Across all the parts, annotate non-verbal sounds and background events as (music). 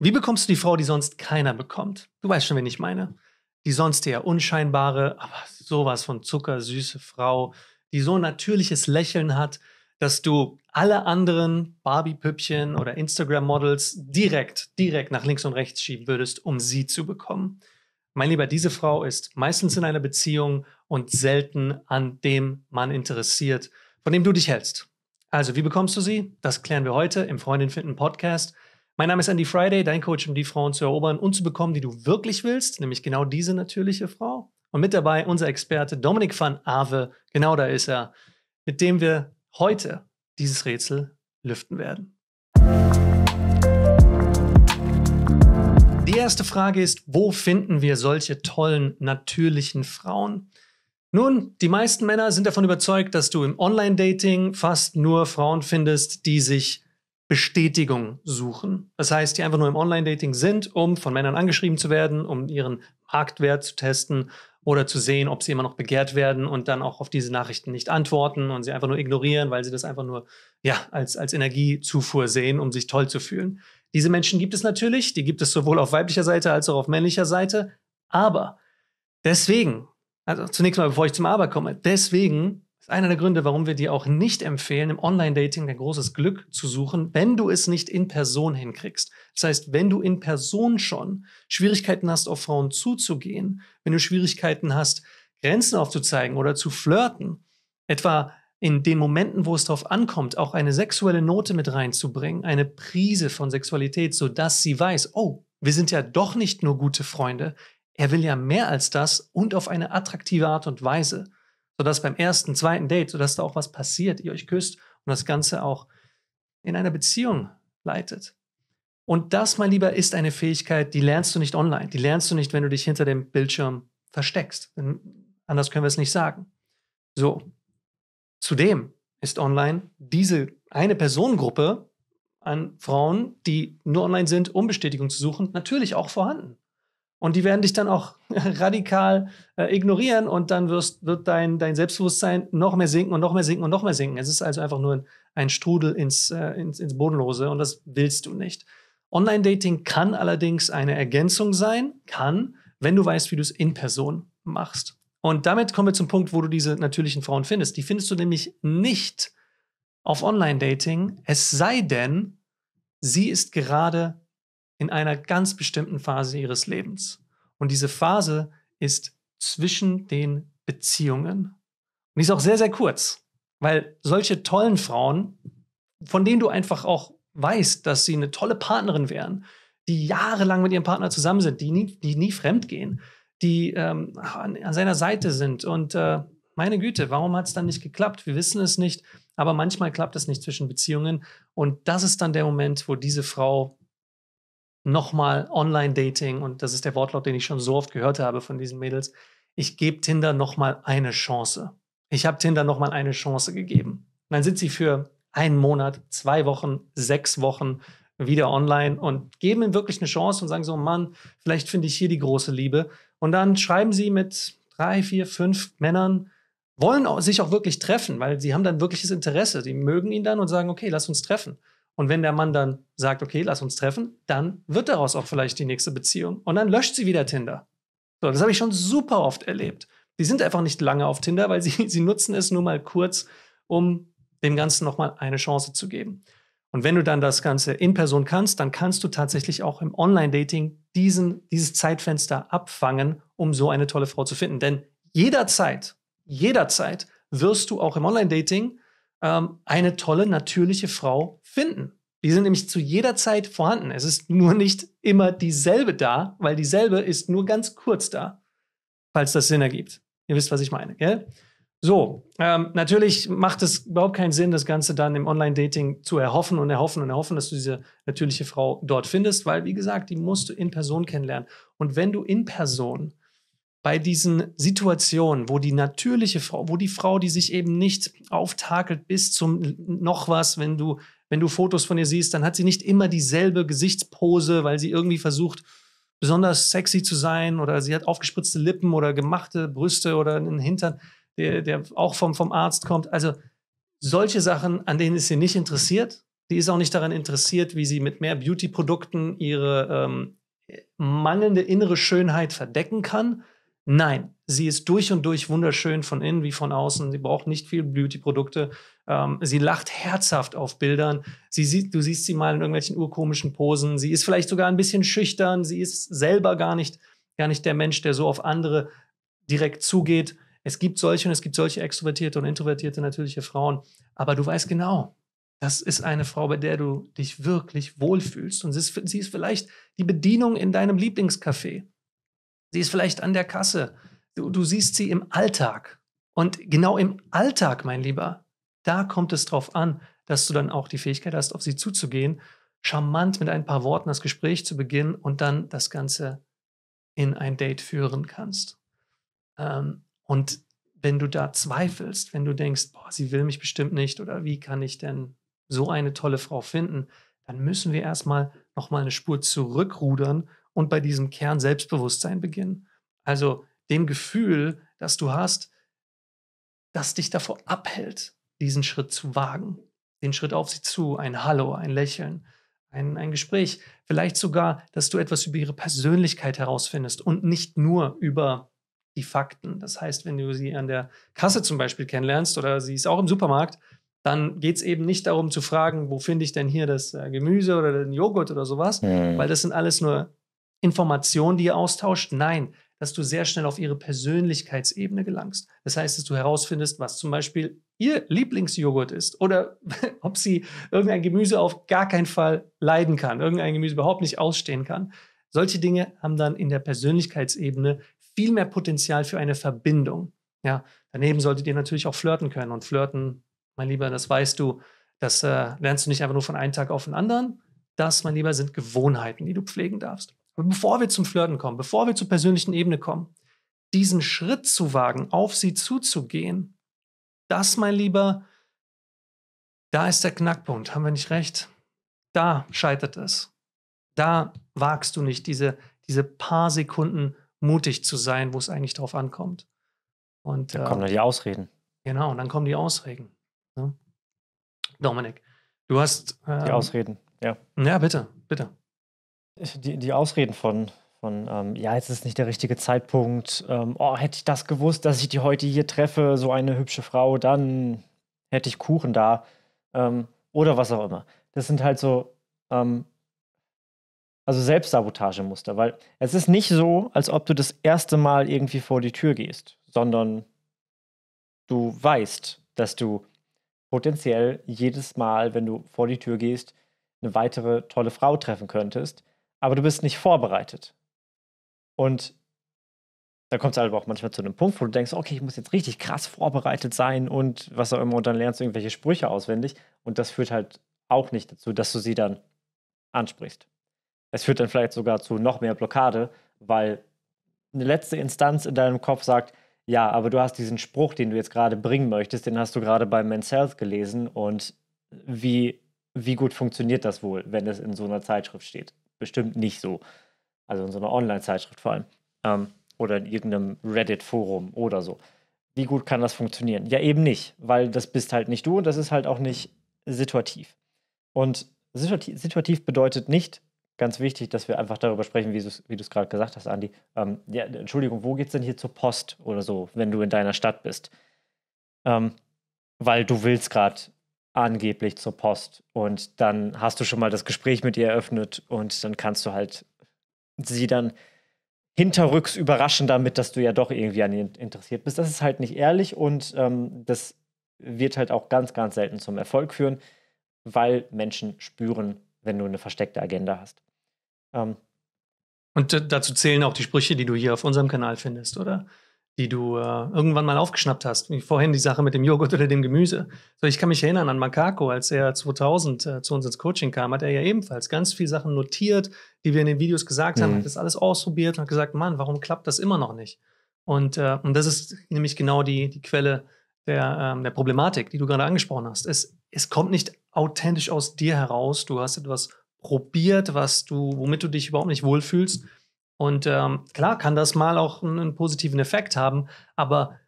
Wie bekommst du die Frau, die sonst keiner bekommt? Du weißt schon, wen ich meine. Die sonst eher unscheinbare, aber sowas von zuckersüße Frau, die so ein natürliches Lächeln hat, dass du alle anderen Barbie-Püppchen oder Instagram-Models direkt, direkt nach links und rechts schieben würdest, um sie zu bekommen. Mein Lieber, diese Frau ist meistens in einer Beziehung und selten an dem Mann interessiert, von dem du dich hältst. Also, wie bekommst du sie? Das klären wir heute im Freundin finden Podcast. Mein Name ist Andy Friday, dein Coach, um die Frauen zu erobern und zu bekommen, die du wirklich willst, nämlich genau diese natürliche Frau. Und mit dabei unser Experte Dominik van Ave, genau da ist er, mit dem wir heute dieses Rätsel lüften werden. Die erste Frage ist, wo finden wir solche tollen, natürlichen Frauen? Nun, die meisten Männer sind davon überzeugt, dass du im Online-Dating fast nur Frauen findest, die sich Bestätigung suchen. Das heißt, die einfach nur im Online-Dating sind, um von Männern angeschrieben zu werden, um ihren Marktwert zu testen oder zu sehen, ob sie immer noch begehrt werden und dann auch auf diese Nachrichten nicht antworten und sie einfach nur ignorieren, weil sie das einfach nur ja, als, als Energiezufuhr sehen, um sich toll zu fühlen. Diese Menschen gibt es natürlich, die gibt es sowohl auf weiblicher Seite als auch auf männlicher Seite, aber deswegen, also zunächst mal, bevor ich zum Aber komme, deswegen ist einer der Gründe, warum wir dir auch nicht empfehlen, im Online-Dating dein großes Glück zu suchen, wenn du es nicht in Person hinkriegst. Das heißt, wenn du in Person schon Schwierigkeiten hast, auf Frauen zuzugehen, wenn du Schwierigkeiten hast, Grenzen aufzuzeigen oder zu flirten, etwa in den Momenten, wo es darauf ankommt, auch eine sexuelle Note mit reinzubringen, eine Prise von Sexualität, sodass sie weiß, oh, wir sind ja doch nicht nur gute Freunde, er will ja mehr als das und auf eine attraktive Art und Weise sodass beim ersten, zweiten Date, sodass da auch was passiert, ihr euch küsst und das Ganze auch in einer Beziehung leitet. Und das, mein Lieber, ist eine Fähigkeit, die lernst du nicht online. Die lernst du nicht, wenn du dich hinter dem Bildschirm versteckst. Denn anders können wir es nicht sagen. So. Zudem ist online diese eine Personengruppe an Frauen, die nur online sind, um Bestätigung zu suchen, natürlich auch vorhanden. Und die werden dich dann auch (laughs) radikal äh, ignorieren und dann wirst, wird dein, dein Selbstbewusstsein noch mehr sinken und noch mehr sinken und noch mehr sinken. Es ist also einfach nur ein, ein Strudel ins, äh, ins, ins Bodenlose und das willst du nicht. Online-Dating kann allerdings eine Ergänzung sein, kann, wenn du weißt, wie du es in Person machst. Und damit kommen wir zum Punkt, wo du diese natürlichen Frauen findest. Die findest du nämlich nicht auf Online-Dating, es sei denn, sie ist gerade in einer ganz bestimmten Phase ihres Lebens. Und diese Phase ist zwischen den Beziehungen. Und die ist auch sehr, sehr kurz, weil solche tollen Frauen, von denen du einfach auch weißt, dass sie eine tolle Partnerin wären, die jahrelang mit ihrem Partner zusammen sind, die nie, die nie fremd gehen, die ähm, an, an, seiner Seite sind. Und äh, meine Güte, warum hat es dann nicht geklappt? Wir wissen es nicht, aber manchmal klappt es nicht zwischen Beziehungen. Und das ist dann der Moment, wo diese Frau nochmal Online-Dating und das ist der Wortlaut, den ich schon so oft gehört habe von diesen Mädels. Ich gebe Tinder nochmal eine Chance. Ich habe Tinder nochmal eine Chance gegeben. Und dann sind sie für einen Monat, zwei Wochen, sechs Wochen wieder online und geben ihm wirklich eine Chance und sagen so, Mann, vielleicht finde ich hier die große Liebe. Und dann schreiben sie mit drei, vier, fünf Männern, wollen sich auch wirklich treffen, weil sie haben dann wirkliches Interesse. Sie mögen ihn dann und sagen, okay, lass uns treffen. Und wenn der Mann dann sagt, okay, lass uns treffen, dann wird daraus auch vielleicht die nächste Beziehung. Und dann löscht sie wieder Tinder. So, das habe ich schon super oft erlebt. Die sind einfach nicht lange auf Tinder, weil sie, (laughs) sie nutzen es nur mal kurz, um dem Ganzen nochmal eine Chance zu geben. Und wenn du dann das Ganze in Person kannst, dann kannst du tatsächlich auch im Online-Dating dieses Zeitfenster abfangen, um so eine tolle Frau zu finden. Denn jederzeit, jederzeit wirst du auch im Online-Dating ähm, eine tolle, natürliche Frau finden. Die sind nämlich zu jeder Zeit vorhanden. Es ist nur nicht immer dieselbe da, weil dieselbe ist nur ganz kurz da, falls das Sinn ergibt. Ihr wisst, was ich meine, gell? So, ähm, natürlich macht es überhaupt keinen Sinn, das Ganze dann im Online-Dating zu erhoffen und erhoffen und erhoffen, dass du diese natürliche Frau dort findest, weil, wie gesagt, die musst du in Person kennenlernen. Und wenn du in Person bei diesen Situationen, wo die natürliche Frau, wo die Frau, die sich eben nicht auftakelt bis zum noch was, wenn du wenn du Fotos von ihr siehst, dann hat sie nicht immer dieselbe Gesichtspose, weil sie irgendwie versucht, besonders sexy zu sein oder sie hat aufgespritzte Lippen oder gemachte Brüste oder einen Hintern, der, der auch vom, vom Arzt kommt. Also solche Sachen, an denen ist sie nicht interessiert. Sie ist auch nicht daran interessiert, wie sie mit mehr Beauty-Produkten ihre ähm, mangelnde innere Schönheit verdecken kann. Nein, sie ist durch und durch wunderschön von innen wie von außen. Sie braucht nicht viel Beauty-Produkte. Ähm, sie lacht herzhaft auf Bildern. Sie sieht, du siehst sie mal in irgendwelchen urkomischen Posen. Sie ist vielleicht sogar ein bisschen schüchtern. Sie ist selber gar nicht, gar nicht der Mensch, der so auf andere direkt zugeht. Es gibt solche und es gibt solche extrovertierte und introvertierte natürliche Frauen. Aber du weißt genau, das ist eine Frau, bei der du dich wirklich wohlfühlst. Und sie ist, sie ist vielleicht die Bedienung in deinem Lieblingscafé. Sie ist vielleicht an der Kasse. Du, du siehst sie im Alltag. Und genau im Alltag, mein Lieber, da kommt es darauf an, dass du dann auch die Fähigkeit hast, auf sie zuzugehen, charmant mit ein paar Worten das Gespräch zu beginnen und dann das Ganze in ein Date führen kannst. Ähm, und wenn du da zweifelst, wenn du denkst, boah, sie will mich bestimmt nicht oder wie kann ich denn so eine tolle Frau finden, dann müssen wir erstmal nochmal eine Spur zurückrudern und bei diesem Kern Selbstbewusstsein beginnen. Also dem Gefühl, das du hast, das dich davor abhält, diesen Schritt zu wagen, den Schritt auf sie zu, ein Hallo, ein Lächeln, ein, ein Gespräch, vielleicht sogar, dass du etwas über ihre Persönlichkeit herausfindest und nicht nur über die Fakten. Das heißt, wenn du sie an der Kasse zum Beispiel kennenlernst oder sie ist auch im Supermarkt, dann geht es eben nicht darum zu fragen, wo finde ich denn hier das äh, Gemüse oder den Joghurt oder sowas, mhm. weil das sind alles nur Informationen, die ihr austauscht. Nein, dass du sehr schnell auf ihre Persönlichkeitsebene gelangst. Das heißt, dass du herausfindest, was zum Beispiel ihr Lieblingsjoghurt ist oder (laughs) ob sie irgendein Gemüse auf gar keinen Fall leiden kann, irgendein Gemüse überhaupt nicht ausstehen kann. Solche Dinge haben dann in der Persönlichkeitsebene viel mehr Potenzial für eine Verbindung. Ja, daneben solltet ihr natürlich auch flirten können und flirten, mein Lieber, das weißt du, das äh, lernst du nicht einfach nur von einem Tag auf den anderen. Das, mein Lieber, sind Gewohnheiten, die du pflegen darfst bevor wir zum Flirten kommen, bevor wir zur persönlichen Ebene kommen, diesen Schritt zu wagen, auf sie zuzugehen, das, mein Lieber, da ist der Knackpunkt. Haben wir nicht recht? Da scheitert es. Da wagst du nicht, diese, diese paar Sekunden mutig zu sein, wo es eigentlich drauf ankommt. Und, dann äh, kommen dann die Ausreden. Genau, und dann kommen die Ausreden. Ne? Dominik, du hast. Ähm, die Ausreden, ja. Ja, bitte, bitte die, die Ausreden von, von ähm, ja, jetzt ist nicht der richtige Zeitpunkt, ähm, oh, hätte ich das gewusst, dass ich die heute hier treffe, so eine hübsche Frau, dann hätte ich Kuchen da ähm, oder was auch immer. Das sind halt so, ähm, also Selbstsabotagemuster, weil es ist nicht so, als ob du das erste Mal irgendwie vor die Tür gehst, sondern du weißt, dass du potenziell jedes Mal, wenn du vor die Tür gehst, eine weitere tolle Frau treffen könntest aber du bist nicht vorbereitet. Und da kommt es halt auch manchmal zu einem Punkt, wo du denkst, okay, ich muss jetzt richtig krass vorbereitet sein und was auch immer, und dann lernst du irgendwelche Sprüche auswendig. Und das führt halt auch nicht dazu, dass du sie dann ansprichst. Es führt dann vielleicht sogar zu noch mehr Blockade, weil eine letzte Instanz in deinem Kopf sagt, ja, aber du hast diesen Spruch, den du jetzt gerade bringen möchtest, den hast du gerade bei Men's Health gelesen und wie, wie gut funktioniert das wohl, wenn es in so einer Zeitschrift steht? bestimmt nicht so. Also in so einer Online-Zeitschrift vor allem. Ähm, oder in irgendeinem Reddit-Forum oder so. Wie gut kann das funktionieren? Ja, eben nicht, weil das bist halt nicht du und das ist halt auch nicht situativ. Und situativ, bedeutet nicht, ganz wichtig, dass wir einfach darüber sprechen, wie du es wie gerade gesagt hast, Andi. Ähm, ja, Entschuldigung, wo geht es denn hier zur Post oder so, wenn du in deiner Stadt bist? Ähm, weil du willst gerade angeblich zur Post. Und dann hast du schon mal das Gespräch mit ihr eröffnet und dann kannst du halt sie dann hinterrücks überraschen damit, dass du ja doch irgendwie an ihr interessiert bist. Das ist halt nicht ehrlich und ähm, das wird halt auch ganz, ganz selten zum Erfolg führen, weil Menschen spüren, wenn du eine versteckte Agenda hast. Ähm, und dazu zählen auch die Sprüche, die du hier auf unserem Kanal findest, oder? die du äh, irgendwann mal aufgeschnappt hast. Wie vorhin die Sache mit dem Joghurt oder dem Gemüse. So, ich kann mich erinnern an Makako, als er 2000 äh, zu uns ins Coaching kam, hat er ja ebenfalls ganz viele Sachen notiert, die wir in den Videos gesagt mhm. haben, hat das alles ausprobiert und hat gesagt, Mann, warum klappt das immer noch nicht? Und, äh, und das ist nämlich genau die, die Quelle der, ähm, der Problematik, die du gerade angesprochen hast. Es, es kommt nicht authentisch aus dir heraus. Du hast etwas probiert, was du, womit du dich überhaupt nicht wohlfühlst. Und ähm, klar kann das mal auch einen positiven Effekt haben, aber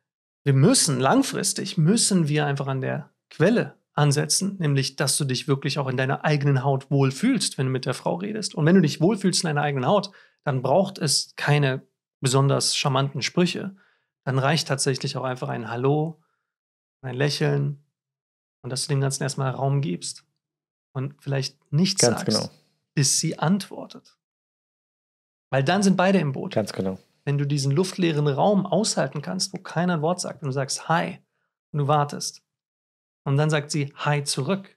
wir müssen langfristig, müssen wir einfach an der Quelle ansetzen, nämlich dass du dich wirklich auch in deiner eigenen Haut wohlfühlst, wenn du mit der Frau redest. Und wenn du dich wohlfühlst in deiner eigenen Haut, dann braucht es keine besonders charmanten Sprüche. Dann reicht tatsächlich auch einfach ein Hallo, ein Lächeln und dass du dem Ganzen erstmal Raum gibst und vielleicht nichts Ganz sagst, genau. bis sie antwortet. Weil dann sind beide im Boot. Ganz genau. Wenn du diesen luftleeren Raum aushalten kannst, wo keiner ein Wort sagt und du sagst Hi und du wartest und dann sagt sie Hi zurück,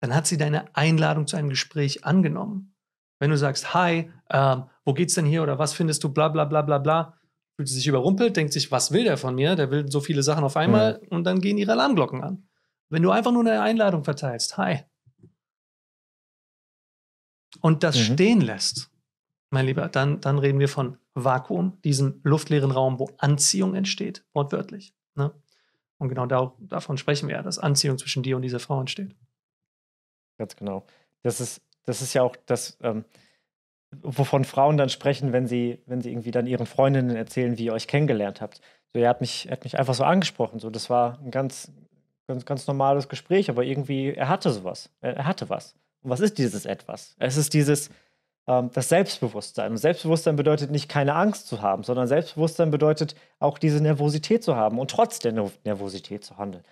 dann hat sie deine Einladung zu einem Gespräch angenommen. Wenn du sagst Hi, ähm, wo geht's denn hier oder was findest du, bla bla bla bla bla, fühlt sie sich überrumpelt, denkt sich, was will der von mir? Der will so viele Sachen auf einmal mhm. und dann gehen ihre Alarmglocken an. Wenn du einfach nur eine Einladung verteilst, Hi, und das mhm. stehen lässt, mein Lieber, dann, dann reden wir von Vakuum, diesem luftleeren Raum, wo Anziehung entsteht, wortwörtlich. Ne? Und genau da, davon sprechen wir ja, dass Anziehung zwischen dir und dieser Frau entsteht. Ganz genau. Das ist, das ist ja auch das, ähm, wovon Frauen dann sprechen, wenn sie, wenn sie irgendwie dann ihren Freundinnen erzählen, wie ihr euch kennengelernt habt. So, er hat mich, er hat mich einfach so angesprochen. So, das war ein ganz, ganz, ganz normales Gespräch, aber irgendwie, er hatte sowas. Er, er hatte was. Und was ist dieses etwas? Es ist dieses ähm, das Selbstbewusstsein. Und Selbstbewusstsein bedeutet nicht, keine Angst zu haben, sondern Selbstbewusstsein bedeutet auch diese Nervosität zu haben und trotz der Nervosität zu handeln.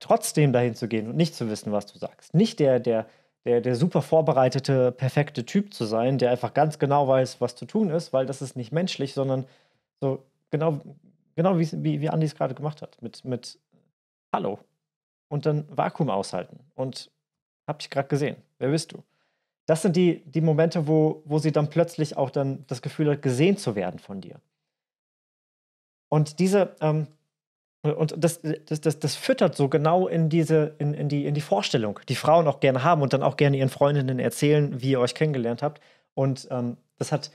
Trotzdem dahin zu gehen und nicht zu wissen, was du sagst. Nicht der, der, der, der super vorbereitete, perfekte Typ zu sein, der einfach ganz genau weiß, was zu tun ist, weil das ist nicht menschlich, sondern so genau, genau wie, wie, wie Andi es gerade gemacht hat, mit, mit Hallo. Und dann Vakuum aushalten. Und hab dich gerade gesehen. Wer bist du? das sind die, die Momente, wo, wo sie dann plötzlich auch dann das Gefühl hat, gesehen zu werden von dir. Und diese, ähm, und das, das, das, das füttert so genau in diese, in, in, die, in die Vorstellung, die Frauen auch gerne haben und dann auch gerne ihren Freundinnen erzählen, wie ihr euch kennengelernt habt. Und ähm, das hat,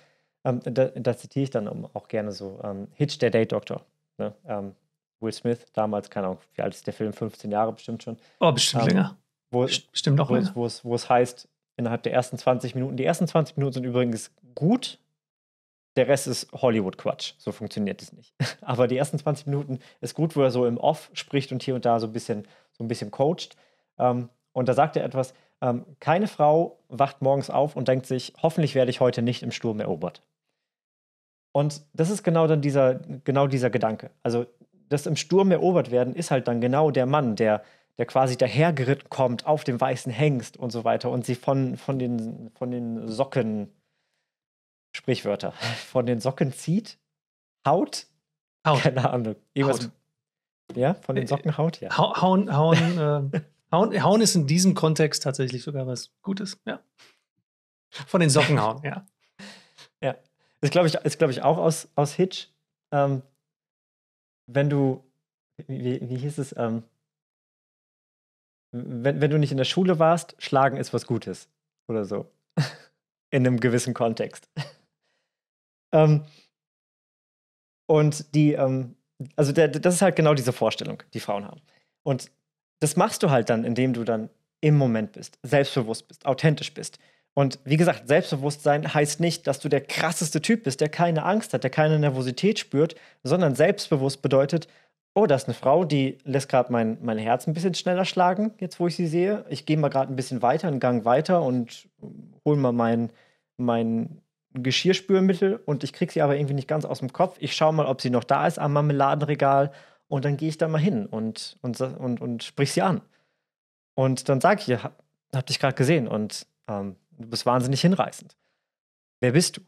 ähm, da, da, zitiere ich dann auch gerne so, ähm, Hitch der Date Doctor. Ne? Ähm, Will Smith, damals, keine Ahnung, wie alt ist der Film, 15 Jahre bestimmt schon. Oh, bestimmt ähm, länger. Wo, bestimmt auch wo, länger. Wo es, wo es heißt, innerhalb der ersten 20 Minuten. Die ersten 20 Minuten sind übrigens gut. Der Rest ist Hollywood-Quatsch. So funktioniert es nicht. (laughs) Aber die ersten 20 Minuten ist gut, wo er so im Off spricht und hier und da so ein bisschen, so ein bisschen coacht. Ähm, und da sagt er etwas: ähm, Keine Frau wacht morgens auf und denkt sich, hoffentlich werde ich heute nicht im Sturm erobert. Und das ist genau dann dieser, genau dieser Gedanke. Also, das im Sturm erobert werden ist halt dann genau der Mann, der der quasi dahergeritten kommt auf dem weißen Hengst und so weiter und sie von, von, den, von den Socken, Sprichwörter, (laughs) von den Socken zieht, haut, haut. keine Ahnung, irgendwas. Haut. Ja, von den Socken haut, ja. Ha hauen, hauen, äh, hauen, hauen ist in diesem Kontext tatsächlich sogar was Gutes, ja. Von den Socken hauen, ja. (laughs) Ja, ist glaube ich, glaub ich auch aus, aus Hitch. Ähm, wenn du, wie, wie hieß es, ähm, wenn, wenn du nicht in der Schule warst, schlagen ist was Gutes oder so. (laughs) in einem gewissen Kontext. (laughs) ähm, und die, ähm, also der, das ist halt genau diese Vorstellung, die Frauen haben. Und das machst du halt dann, indem du dann im Moment bist, selbstbewusst bist, authentisch bist. Und wie gesagt, Selbstbewusstsein heißt nicht, dass du der krasseste Typ bist, der keine Angst hat, der keine Nervosität spürt, sondern selbstbewusst bedeutet, oh, da ist eine Frau, die lässt gerade mein, mein Herz ein bisschen schneller schlagen, jetzt wo ich sie sehe. Ich gehe mal gerade ein bisschen weiter, einen Gang weiter und hole mal mein, mein Geschirrspülmittel und ich kriege sie aber irgendwie nicht ganz aus dem Kopf. Ich schaue mal, ob sie noch da ist am Marmeladenregal und dann gehe ich da mal hin und, und, und, und sprich sie an. Und dann sage ich ihr, hab, hab dich gerade gesehen und ähm, du bist wahnsinnig hinreißend. Wer bist du?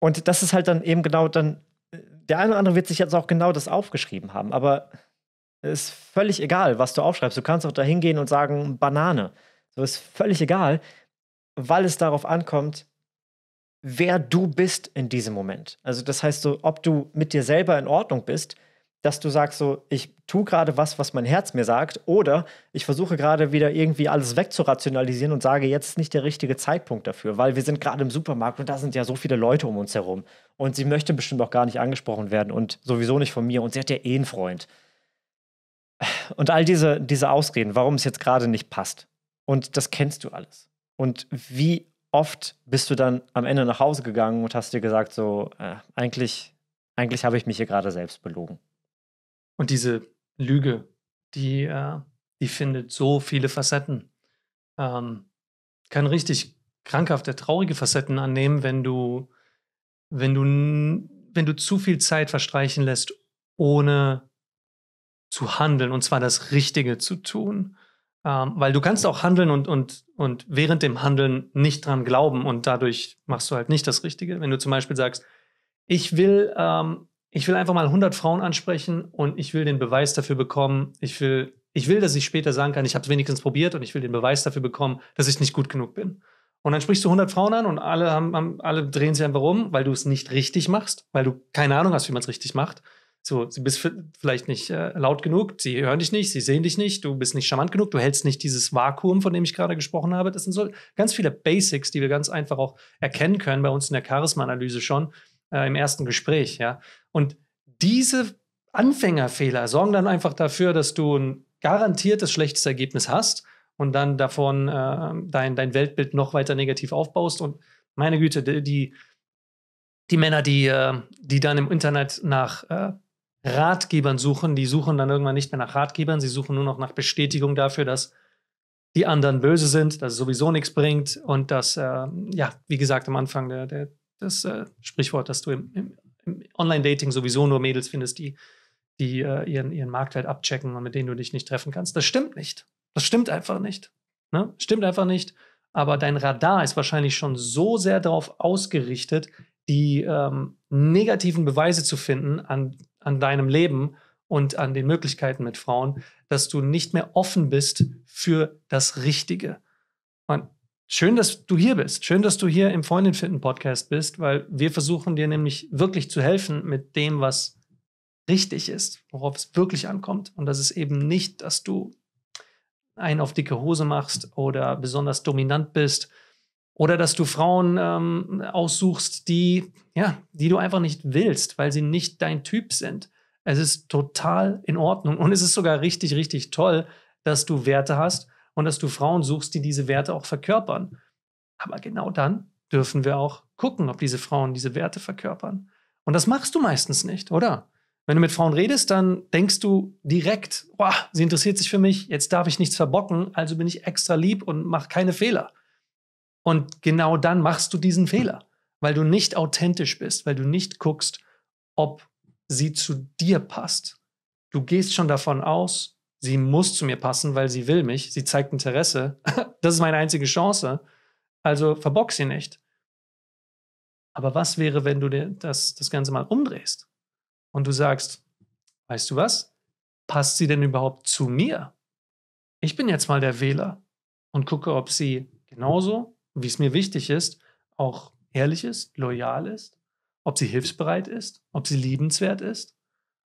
Und das ist halt dann eben genau dann der eine oder andere wird sich jetzt auch genau das aufgeschrieben haben, aber es ist völlig egal, was du aufschreibst. Du kannst auch da hingehen und sagen, Banane. So ist völlig egal, weil es darauf ankommt, wer du bist in diesem Moment. Also das heißt so, ob du mit dir selber in Ordnung bist dass du sagst so, ich tue gerade was, was mein Herz mir sagt, oder ich versuche gerade wieder irgendwie alles wegzurationalisieren und sage, jetzt ist nicht der richtige Zeitpunkt dafür, weil wir sind gerade im Supermarkt und da sind ja so viele Leute um uns herum. Und sie möchte bestimmt auch gar nicht angesprochen werden und sowieso nicht von mir und sie hat ja eh einen Freund. Und all diese, diese Ausreden, warum es jetzt gerade nicht passt. Und das kennst du alles. Und wie oft bist du dann am Ende nach Hause gegangen und hast dir gesagt, so, äh, eigentlich, eigentlich habe ich mich hier gerade selbst belogen. Und diese Lüge, die, äh, die findet so viele Facetten. Ähm, kann richtig krankhafte, traurige Facetten annehmen, wenn du, wenn du, wenn du zu viel Zeit verstreichen lässt, ohne zu handeln und zwar das Richtige zu tun. Ähm, weil du kannst auch handeln und, und, und während dem Handeln nicht dran glauben und dadurch machst du halt nicht das Richtige. Wenn du zum Beispiel sagst, ich will ähm, ich will einfach mal 100 Frauen ansprechen und ich will den Beweis dafür bekommen, ich will, ich will, dass ich später sagen kann, ich habe es wenigstens probiert und ich will den Beweis dafür bekommen, dass ich nicht gut genug bin. Und dann sprichst du 100 Frauen an und alle, haben, haben alle drehen sich einfach um, weil du es nicht richtig machst, weil du keine Ahnung hast, wie man es richtig macht. So, sie bist vielleicht nicht äh, laut genug, sie hören dich nicht, sie sehen dich nicht, du bist nicht charmant genug, du hältst nicht dieses Vakuum, von dem ich gerade gesprochen habe. Das sind so ganz viele Basics, die wir ganz einfach auch erkennen können bei uns in der Charisma-Analyse schon, äh, im ersten Gespräch, ja. Und diese Anfängerfehler sorgen dann einfach dafür, dass du ein garantiertes schlechtes Ergebnis hast und dann davon äh, dein, dein Weltbild noch weiter negativ aufbaust. Und meine Güte, die, die Männer, die, äh, die dann im Internet nach äh, Ratgebern suchen, die suchen dann irgendwann nicht mehr nach Ratgebern, sie suchen nur noch nach Bestätigung dafür, dass die anderen böse sind, dass es sowieso nichts bringt und dass, äh, ja, wie gesagt, am Anfang der, der, das äh, Sprichwort, dass du im, im, im Online-Dating sowieso nur Mädels findest, die, die äh, ihren, ihren Markt halt abchecken und mit denen du dich nicht treffen kannst. Das stimmt nicht. Das stimmt einfach nicht. Ne? Stimmt einfach nicht. Aber dein Radar ist wahrscheinlich schon so sehr darauf ausgerichtet, die ähm, negativen Beweise zu finden an, an deinem Leben und an den Möglichkeiten mit Frauen, dass du nicht mehr offen bist für das Richtige. Man, Schön, dass du hier bist. Schön, dass du hier im Freundin finden Podcast bist, weil wir versuchen dir nämlich wirklich zu helfen mit dem, was richtig ist, worauf es wirklich ankommt. Und das ist eben nicht, dass du einen auf dicke Hose machst oder besonders dominant bist oder dass du Frauen ähm, aussuchst, die, ja, die du einfach nicht willst, weil sie nicht dein Typ sind. Es ist total in Ordnung und es ist sogar richtig, richtig toll, dass du Werte hast und dass du Frauen suchst, die diese Werte auch verkörpern. Aber genau dann dürfen wir auch gucken, ob diese Frauen diese Werte verkörpern. Und das machst du meistens nicht, oder? Wenn du mit Frauen redest, dann denkst du direkt, boah, sie interessiert sich für mich, jetzt darf ich nichts verbocken, also bin ich extra lieb und mache keine Fehler. Und genau dann machst du diesen Fehler, weil du nicht authentisch bist, weil du nicht guckst, ob sie zu dir passt. Du gehst schon davon aus, Sie muss zu mir passen, weil sie will mich. Sie zeigt Interesse. (laughs) das ist meine einzige Chance. Also verbock sie nicht. Aber was wäre, wenn du dir das, das Ganze mal umdrehst und du sagst, weißt du was? Passt sie denn überhaupt zu mir? Ich bin jetzt mal der Wähler und gucke, ob sie genauso, wie es mir wichtig ist, auch ehrlich ist, loyal ist, ob sie hilfsbereit ist, ob sie liebenswert ist,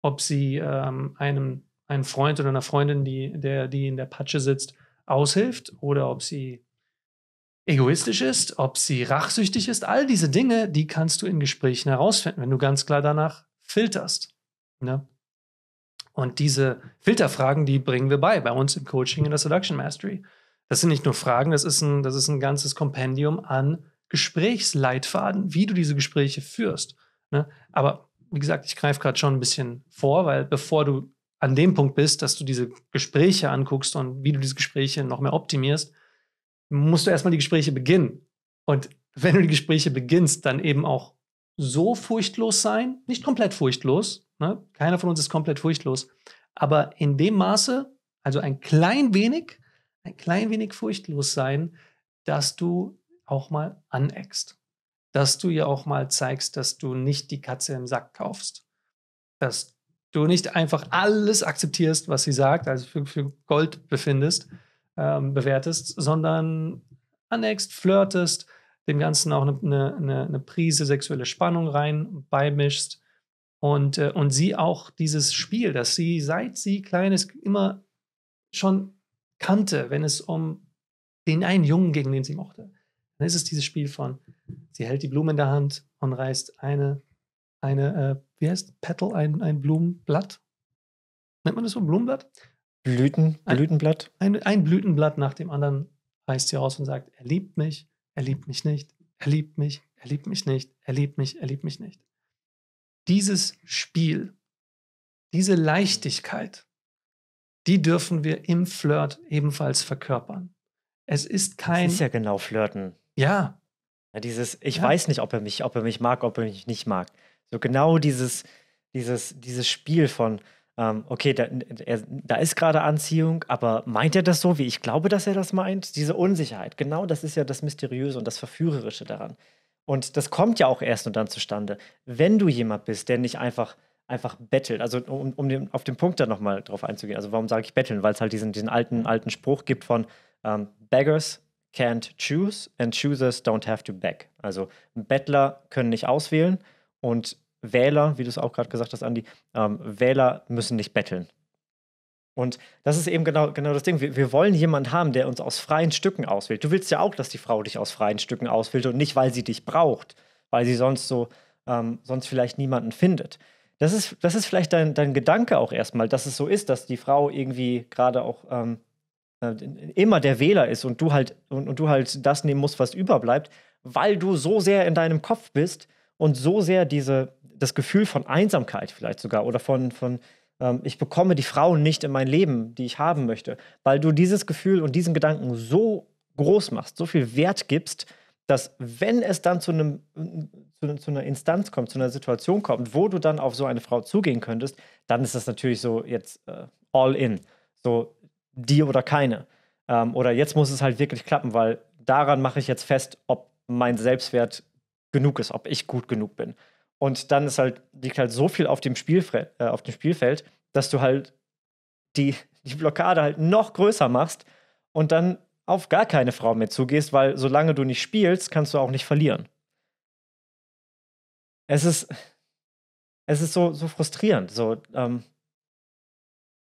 ob sie ähm, einem einen Freund oder einer Freundin, die, der, die in der Patsche sitzt, aushilft oder ob sie egoistisch ist, ob sie rachsüchtig ist. All diese Dinge, die kannst du in Gesprächen herausfinden, wenn du ganz klar danach filterst. Ne? Und diese Filterfragen, die bringen wir bei, bei uns im Coaching in der Seduction Mastery. Das sind nicht nur Fragen, das ist ein, das ist ein ganzes Kompendium an Gesprächsleitfaden, wie du diese Gespräche führst. Ne? Aber wie gesagt, ich greife gerade schon ein bisschen vor, weil bevor du an dem Punkt bist, dass du diese Gespräche anguckst und wie du diese Gespräche noch mehr optimierst, musst du erstmal die Gespräche beginnen. Und wenn du die Gespräche beginnst, dann eben auch so furchtlos sein, nicht komplett furchtlos, ne? keiner von uns ist komplett furchtlos, aber in dem Maße, also ein klein wenig, ein klein wenig furchtlos sein, dass du auch mal aneckst, dass du ihr auch mal zeigst, dass du nicht die Katze im Sack kaufst, dass du nicht einfach alles akzeptierst, was sie sagt, also für, für Gold befindest, ähm, bewertest, sondern annext, flirtest, dem Ganzen auch eine, eine, eine Prise sexuelle Spannung rein beimischst und, äh, und sie auch dieses Spiel, das sie seit sie klein ist immer schon kannte, wenn es um den einen Jungen, gegen den sie mochte. Dann ist es dieses Spiel von, sie hält die Blume in der Hand und reißt eine, eine äh, wie heißt Petal, ein, ein Blumenblatt? Nennt man das so ein Blumenblatt? Blüten, Blütenblatt? Ein, ein, ein Blütenblatt nach dem anderen reißt sie raus und sagt, er liebt mich, er liebt mich nicht, er liebt mich, er liebt mich nicht, er liebt mich, er liebt mich nicht. Dieses Spiel, diese Leichtigkeit, die dürfen wir im Flirt ebenfalls verkörpern. Es ist kein. Das ist ja genau Flirten. Ja. ja dieses, ich ja. weiß nicht, ob er mich, ob er mich mag, ob er mich nicht mag. So genau dieses, dieses, dieses Spiel von, ähm, okay, da, er, da ist gerade Anziehung, aber meint er das so, wie ich glaube, dass er das meint? Diese Unsicherheit, genau das ist ja das Mysteriöse und das Verführerische daran. Und das kommt ja auch erst und dann zustande, wenn du jemand bist, der nicht einfach einfach bettelt. Also um, um den, auf den Punkt da nochmal drauf einzugehen. Also warum sage ich betteln? Weil es halt diesen, diesen alten, alten Spruch gibt von ähm, Beggars can't choose and choosers don't have to beg. Also Bettler können nicht auswählen und Wähler, wie du es auch gerade gesagt hast, Andi, ähm, Wähler müssen nicht betteln. Und das ist eben genau, genau das Ding. Wir, wir, wollen jemanden haben, der uns aus freien Stücken auswählt. Du willst ja auch, dass die Frau dich aus freien Stücken auswählt und nicht, weil sie dich braucht, weil sie sonst so, ähm, sonst vielleicht niemanden findet. Das ist, das ist vielleicht dein, dein Gedanke auch erstmal, dass es so ist, dass die Frau irgendwie gerade auch ähm, äh, immer der Wähler ist und du halt und, und du halt das nehmen musst, was überbleibt, weil du so sehr in deinem Kopf bist und so sehr diese, das Gefühl von Einsamkeit vielleicht sogar oder von, von ähm, ich bekomme die Frauen nicht in mein Leben, die ich haben möchte, weil du dieses Gefühl und diesen Gedanken so groß machst, so viel Wert gibst, dass wenn es dann zu, einem, zu, zu, einer Instanz kommt, zu einer Situation kommt, wo du dann auf so eine Frau zugehen könntest, dann ist das natürlich so jetzt äh, all in. So die oder keine. Ähm, oder jetzt muss es halt wirklich klappen, weil daran mache ich jetzt fest, ob mein Selbstwert genug ist, ob ich gut genug bin. Und dann ist halt, liegt halt so viel auf dem, Spielfre äh, auf dem Spielfeld, dass du halt die, die Blockade halt noch größer machst und dann auf gar keine Frau mehr zugehst, weil solange du nicht spielst, kannst du auch nicht verlieren. Es ist, es ist so, so frustrierend. So, ähm,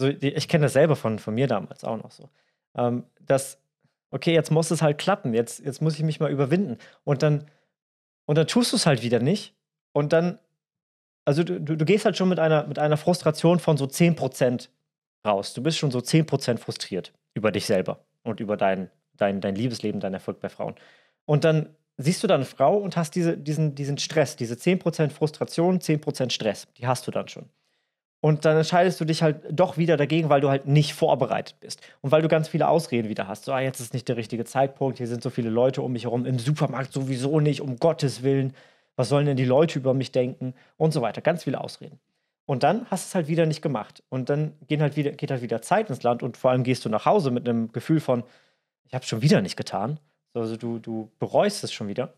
so ich kenne das selber von, von mir damals auch noch so. Ähm, dass, okay, jetzt muss es halt klappen, jetzt, jetzt muss ich mich mal überwinden. Und dann, und dann tust du es halt wieder nicht. Und dann, also du, du, gehst halt schon mit einer, mit einer Frustration von so 10% raus. Du bist schon so 10% frustriert über dich selber und über dein, dein, dein Liebesleben, dein Erfolg bei Frauen. Und dann siehst du dann eine Frau und hast diese, diesen, diesen Stress, diese 10% Frustration, 10% Stress, die hast du dann schon. Und dann entscheidest du dich halt doch wieder dagegen, weil du halt nicht vorbereitet bist. Und weil du ganz viele Ausreden wieder hast. So, ah, jetzt ist nicht der richtige Zeitpunkt, hier sind so viele Leute um mich herum, im Supermarkt sowieso nicht, um Gottes Willen was sollen denn die Leute über mich denken und so weiter. Ganz viele Ausreden. Und dann hast du es halt wieder nicht gemacht. Und dann gehen halt wieder, geht halt wieder Zeit ins Land und vor allem gehst du nach Hause mit einem Gefühl von, ich habe es schon wieder nicht getan. Also du, du bereust es schon wieder.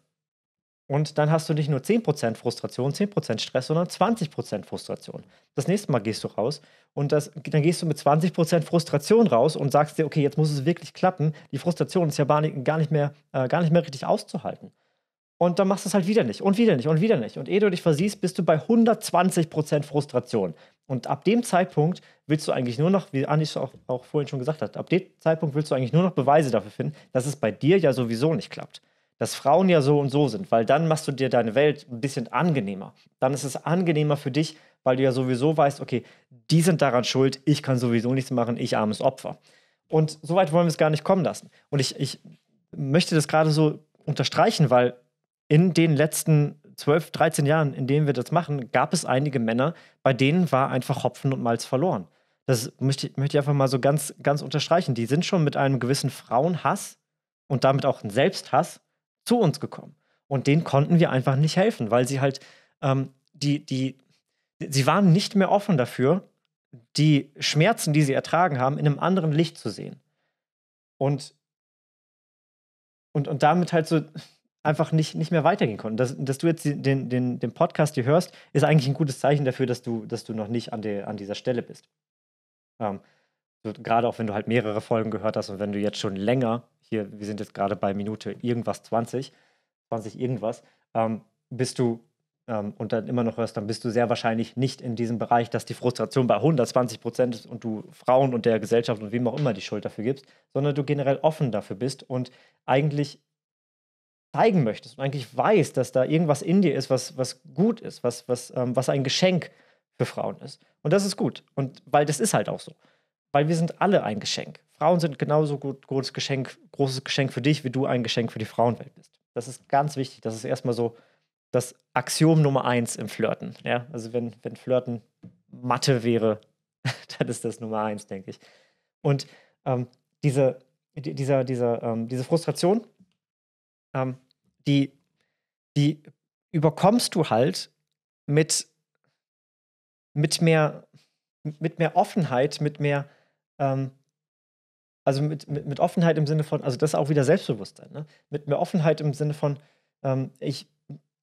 Und dann hast du nicht nur 10% Frustration, 10% Stress, sondern 20% Frustration. Das nächste Mal gehst du raus und das, dann gehst du mit 20% Frustration raus und sagst dir, okay, jetzt muss es wirklich klappen. Die Frustration ist ja gar nicht mehr, äh, gar nicht mehr richtig auszuhalten. Und dann machst du es halt wieder nicht und wieder nicht und wieder nicht. Und ehe du dich versiehst, bist du bei 120% Frustration. Und ab dem Zeitpunkt willst du eigentlich nur noch, wie Anis auch, auch vorhin schon gesagt hat, ab dem Zeitpunkt willst du eigentlich nur noch Beweise dafür finden, dass es bei dir ja sowieso nicht klappt. Dass Frauen ja so und so sind, weil dann machst du dir deine Welt ein bisschen angenehmer. Dann ist es angenehmer für dich, weil du ja sowieso weißt, okay, die sind daran schuld, ich kann sowieso nichts machen, ich armes Opfer. Und so weit wollen wir es gar nicht kommen lassen. Und ich, ich möchte das gerade so unterstreichen, weil in den letzten 12, 13 Jahren, in denen wir das machen, gab es einige Männer, bei denen war einfach Hopfen und Malz verloren. Das möchte, möchte ich einfach mal so ganz, ganz unterstreichen. Die sind schon mit einem gewissen Frauenhass und damit auch einem Selbsthass zu uns gekommen. Und denen konnten wir einfach nicht helfen, weil sie halt, ähm, die, die, sie waren nicht mehr offen dafür, die Schmerzen, die sie ertragen haben, in einem anderen Licht zu sehen. Und, und, und damit halt so einfach nicht, nicht mehr weitergehen konnten. Dass, dass du jetzt den, den, den Podcast hier hörst, ist eigentlich ein gutes Zeichen dafür, dass du, dass du noch nicht an, de, an dieser Stelle bist. Ähm, so, gerade auch wenn du halt mehrere Folgen gehört hast und wenn du jetzt schon länger, hier, wir sind jetzt gerade bei Minute irgendwas 20, 20 irgendwas, ähm, bist du ähm, und dann immer noch hörst, dann bist du sehr wahrscheinlich nicht in diesem Bereich, dass die Frustration bei 120 Prozent ist und du Frauen und der Gesellschaft und wem auch immer die Schuld dafür gibst, sondern du generell offen dafür bist und eigentlich zeigen möchtest und eigentlich weißt, dass da irgendwas in dir ist, was, was gut ist, was, was, ähm, was ein Geschenk für Frauen ist. Und das ist gut. Und weil das ist halt auch so. Weil wir sind alle ein Geschenk. Frauen sind genauso gut, großes Geschenk, großes Geschenk für dich, wie du ein Geschenk für die Frauenwelt bist. Das ist ganz wichtig. Das ist erstmal so das Axiom Nummer eins im Flirten. Ja? Also wenn, wenn Flirten Mathe wäre, (laughs) dann ist das Nummer eins, denke ich. Und ähm, diese, dieser, dieser, ähm, diese Frustration, ähm, die, die überkommst du halt mit, mit, mehr, mit mehr Offenheit, mit mehr, ähm, also mit, mit, mit, Offenheit im Sinne von, also das ist auch wieder Selbstbewusstsein, ne? mit mehr Offenheit im Sinne von, ähm, ich,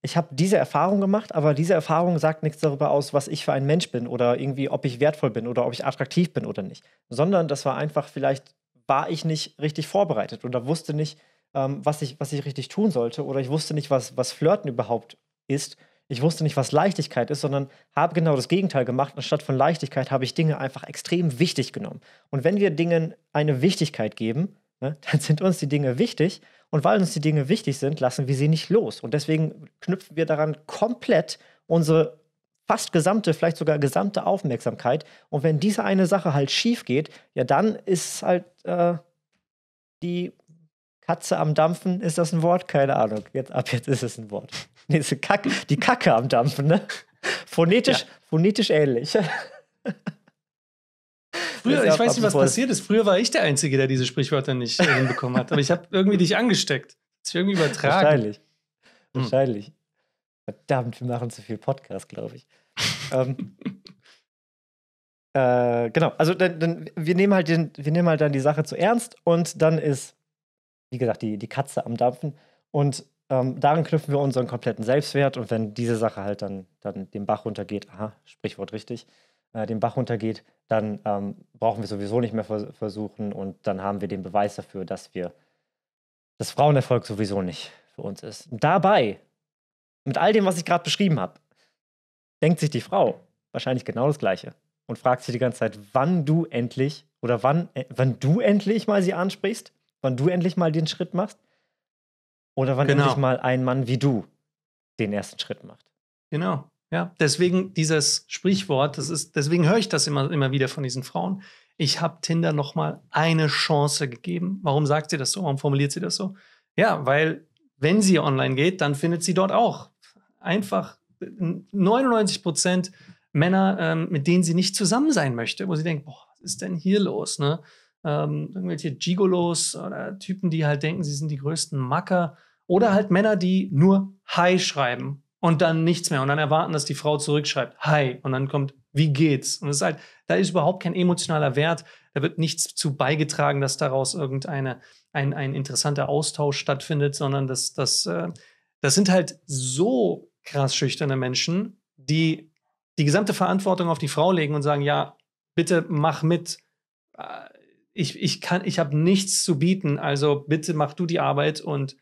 ich habe diese Erfahrung gemacht, aber diese Erfahrung sagt nichts darüber aus, was ich für ein Mensch bin oder irgendwie, ob ich wertvoll bin oder ob ich attraktiv bin oder nicht, sondern das war einfach vielleicht, war ich nicht richtig vorbereitet oder wusste nicht, ähm, was, ich, was ich richtig tun sollte. Oder ich wusste nicht, was, was Flirten überhaupt ist. Ich wusste nicht, was Leichtigkeit ist, sondern habe genau das Gegenteil gemacht. Anstatt von Leichtigkeit habe ich Dinge einfach extrem wichtig genommen. Und wenn wir Dingen eine Wichtigkeit geben, ne, (laughs) dann sind uns die Dinge wichtig. Und weil uns die Dinge wichtig sind, lassen wir sie nicht los. Und deswegen knüpfen wir daran komplett unsere fast gesamte, vielleicht sogar gesamte Aufmerksamkeit. Und wenn diese eine Sache halt schief geht, ja, dann ist halt äh, die Katze am Dampfen, ist das ein Wort? Keine Ahnung. Jetzt, ab jetzt ist es ein Wort. Nee, ist Kacke, die Kacke am Dampfen, ne? Phonetisch, ja. phonetisch ähnlich. (laughs) Früher, ich weiß nicht, was passiert ist. Früher war ich der Einzige, der diese Sprichwörter nicht äh, hinbekommen hat. Aber ich habe irgendwie dich angesteckt. Das irgendwie übertragen. Wahrscheinlich. Hm. Wahrscheinlich. Verdammt, wir machen zu viel Podcast, glaube ich. ähm, (laughs) äh, genau, also dann, dann, wir, nehmen halt den, wir nehmen halt dann die Sache zu ernst und dann ist wie gesagt, die, die Katze am Dampfen. Und ähm, darin knüpfen wir unseren kompletten Selbstwert. Und wenn diese Sache halt dann, dann den Bach runtergeht, aha, Sprichwort richtig, äh, den Bach runtergeht, dann ähm, brauchen wir sowieso nicht mehr vers versuchen. Und dann haben wir den Beweis dafür, dass wir, dass Frauenerfolg sowieso nicht für uns ist. Dabei, mit all dem, was ich gerade beschrieben habe, denkt sich die Frau wahrscheinlich genau das Gleiche und fragt sie die ganze Zeit, wann du endlich oder wann, äh, wann du endlich mal sie ansprichst wann du endlich mal den Schritt machst oder wann genau. endlich mal ein Mann wie du den ersten Schritt macht. Genau. Ja, deswegen dieses Sprichwort, das ist deswegen höre ich das immer immer wieder von diesen Frauen. Ich habe Tinder noch mal eine Chance gegeben. Warum sagt sie das so? Warum formuliert sie das so? Ja, weil wenn sie online geht, dann findet sie dort auch einfach 99 Prozent Männer, ähm, mit denen sie nicht zusammen sein möchte, wo sie denkt, boah, was ist denn hier los? Ne? ähm, irgendwelche Gigolos oder Typen, die halt denken, sie sind die größten Macker. Oder halt Männer, die nur Hi schreiben und dann nichts mehr und dann erwarten, dass die Frau zurückschreibt Hi und dann kommt Wie geht's? Und es ist halt, da ist überhaupt kein emotionaler Wert. Da wird nichts zu beigetragen, dass daraus irgendeine ein, ein interessanter Austausch stattfindet, sondern das, das, äh, das sind halt so krass schüchterne Menschen, die die gesamte Verantwortung auf die Frau legen und sagen, ja, bitte mach mit, äh, ich, ich kann, ich habe nichts zu bieten, also bitte mach du die Arbeit und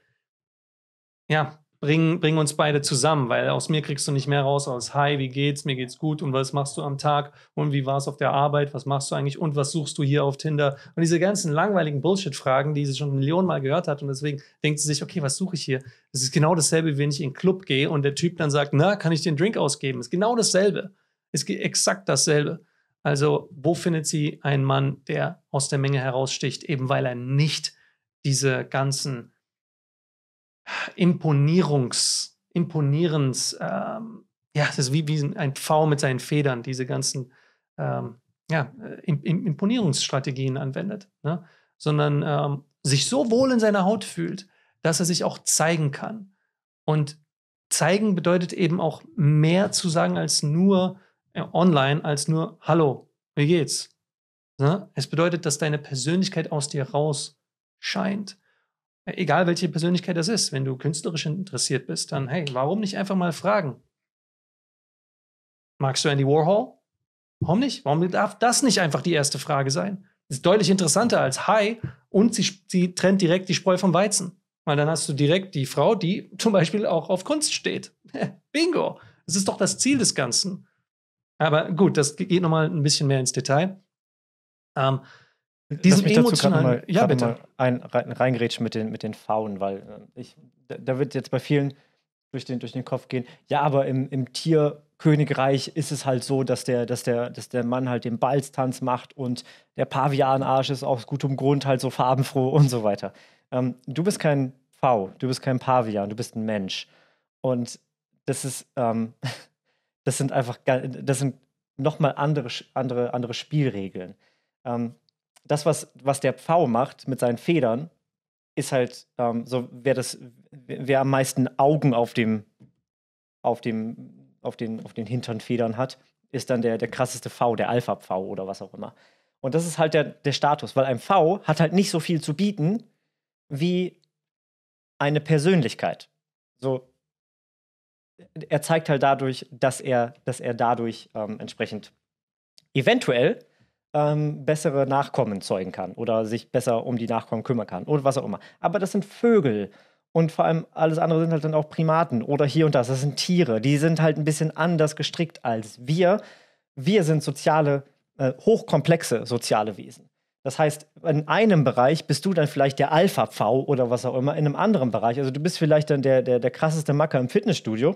ja, bring, bring uns beide zusammen, weil aus mir kriegst du nicht mehr raus aus Hi, wie geht's, mir geht's gut und was machst du am Tag und wie war es auf der Arbeit, was machst du eigentlich und was suchst du hier auf Tinder und diese ganzen langweiligen Bullshit-Fragen, die sie schon Millionenmal gehört hat und deswegen denkt sie sich, okay, was suche ich hier? Das ist genau dasselbe, wenn ich in den Club gehe und der Typ dann sagt, na, kann ich den Drink ausgeben? Ist genau dasselbe. Es Ist exakt dasselbe. Also wo findet sie einen Mann, der aus der Menge heraussticht, eben weil er nicht diese ganzen Imponierungs, Imponierens, ähm, ja, das ist wie, wie ein Pfau mit seinen Federn, diese ganzen ähm, ja, äh, Imponierungsstrategien anwendet, ne? sondern ähm, sich so wohl in seiner Haut fühlt, dass er sich auch zeigen kann. Und zeigen bedeutet eben auch mehr zu sagen als nur, online als nur Hallo, wie geht's? Ne? Es bedeutet, dass deine Persönlichkeit aus dir raus scheint. Egal welche Persönlichkeit das ist, wenn du künstlerisch interessiert bist, dann hey, warum nicht einfach mal fragen? Magst du Andy Warhol? Warum nicht? Warum darf das nicht einfach die erste Frage sein? Das ist deutlich interessanter als Hi und sie, sie trennt direkt die Spreu vom Weizen. Weil dann hast du direkt die Frau, die zum Beispiel auch auf Kunst steht. (laughs) Bingo! Das ist doch das Ziel des Ganzen. Aber gut, das geht nochmal ein bisschen mehr ins Detail. Ähm, diesen Lass mich emotionalen, dazu mal, ja bitte, mal ein, reingerätschen mit den, mit den Faunen, weil äh, ich, da, wird jetzt bei vielen durch den, durch den Kopf gehen, ja, aber im, im Tierkönigreich ist es halt so, dass der, dass, der, dass der Mann halt den Balztanz macht und der Pavianarsch ist aus gutem Grund halt so farbenfroh und so weiter. Ähm, du bist kein V, du bist kein Pavian, du bist ein Mensch. Und das ist, ähm, (laughs) das sind einfach, das sind nochmal andere, andere, andere Spielregeln. Ähm, das, was, was der Pfau macht mit seinen Federn, ist halt ähm, so, wer das, wer am meisten Augen auf dem, auf dem, auf den, auf den hinteren Federn hat, ist dann der, der krasseste V, der alpha pfau oder was auch immer. Und das ist halt der, der Status, weil ein V hat halt nicht so viel zu bieten wie eine Persönlichkeit. So, er zeigt halt dadurch, dass er, dass er dadurch ähm, entsprechend eventuell ähm, bessere Nachkommen zeugen kann oder sich besser um die Nachkommen kümmern kann oder was auch immer. Aber das sind Vögel und vor allem alles andere sind halt dann auch Primaten oder hier und das. Das sind Tiere. Die sind halt ein bisschen anders gestrickt als wir. Wir sind soziale, äh, hochkomplexe soziale Wesen. Das heißt, in einem Bereich bist du dann vielleicht der Alpha-V oder was auch immer, in einem anderen Bereich. Also du bist vielleicht dann der, der, der krasseste Macker im Fitnessstudio,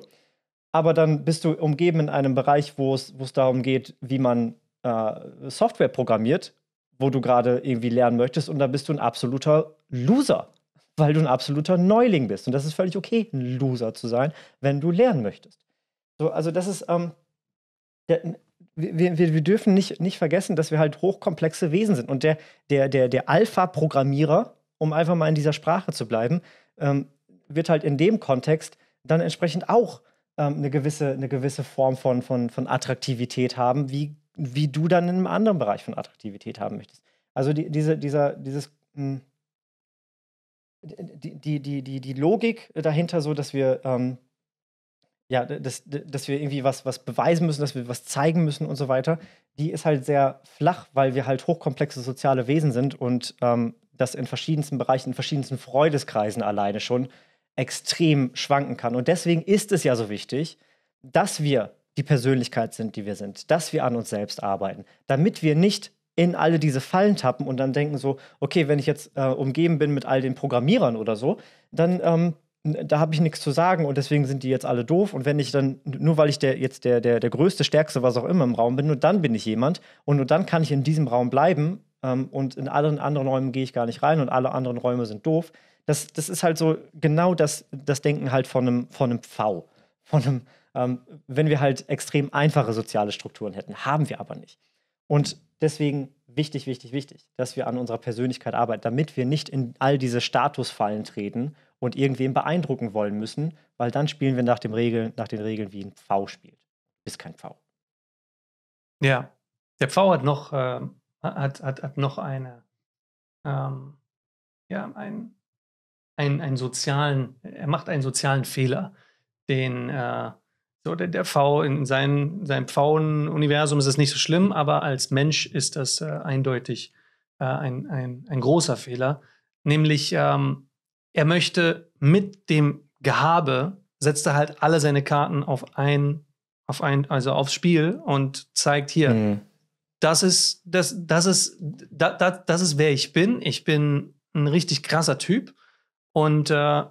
aber dann bist du umgeben in einem Bereich, wo es darum geht, wie man äh, Software programmiert, wo du gerade irgendwie lernen möchtest und da bist du ein absoluter Loser, weil du ein absoluter Neuling bist. Und das ist völlig okay, ein Loser zu sein, wenn du lernen möchtest. So, also das ist, ähm, der, wir, wir, wir dürfen nicht, nicht vergessen, dass wir halt hochkomplexe Wesen sind. Und der, der, der, der Alpha-Programmierer, um einfach mal in dieser Sprache zu bleiben, ähm, wird halt in dem Kontext dann entsprechend auch ähm, eine, gewisse, eine gewisse Form von, von, von Attraktivität haben, wie, wie du dann in einem anderen Bereich von Attraktivität haben möchtest. Also die, diese, dieser, dieses, mh, hm, die, die, die, die, die Logik dahinter, so dass wir ähm, ja, dass, dass wir irgendwie was, was beweisen müssen, dass wir was zeigen müssen und so weiter, die ist halt sehr flach, weil wir halt hochkomplexe soziale Wesen sind und ähm, das in verschiedensten Bereichen, in verschiedensten Freudeskreisen alleine schon extrem schwanken kann. Und deswegen ist es ja so wichtig, dass wir die Persönlichkeit sind, die wir sind, dass wir an uns selbst arbeiten, damit wir nicht in alle diese Fallen tappen und dann denken so, okay, wenn ich jetzt äh, umgeben bin mit all den Programmierern oder so, dann ähm, da habe ich nichts zu sagen und deswegen sind die jetzt alle doof. Und wenn ich dann, nur weil ich der, jetzt der, der, der größte, stärkste, was auch immer im Raum bin, nur dann bin ich jemand und nur dann kann ich in diesem Raum bleiben ähm, und in allen anderen Räumen gehe ich gar nicht rein und alle anderen Räume sind doof. Das, das ist halt so genau das, das Denken halt von einem, von einem Pfau. Von einem, ähm, wenn wir halt extrem einfache soziale Strukturen hätten, haben wir aber nicht. Und deswegen wichtig, wichtig, wichtig, dass wir an unserer Persönlichkeit arbeiten, damit wir nicht in all diese Statusfallen treten und irgendwen beeindrucken wollen müssen, weil dann spielen wir nach, dem Regeln, nach den Regeln, wie ein V spielt. Ist kein V. Ja, der V hat noch, äh, hat, hat, hat noch eine, ähm, ja, ein, ein, einen sozialen, er macht einen sozialen Fehler, den, äh, so der, der V in seinem, seinem Pfauen-Universum ist es nicht so schlimm, aber als Mensch ist das äh, eindeutig äh, ein, ein, ein großer Fehler. Nämlich ähm, er möchte mit dem Gehabe, setzt er halt alle seine Karten auf ein, auf ein, also aufs Spiel und zeigt hier, mhm. das ist, das, das ist, da, da, das ist, wer ich bin. Ich bin ein richtig krasser Typ. Und, äh,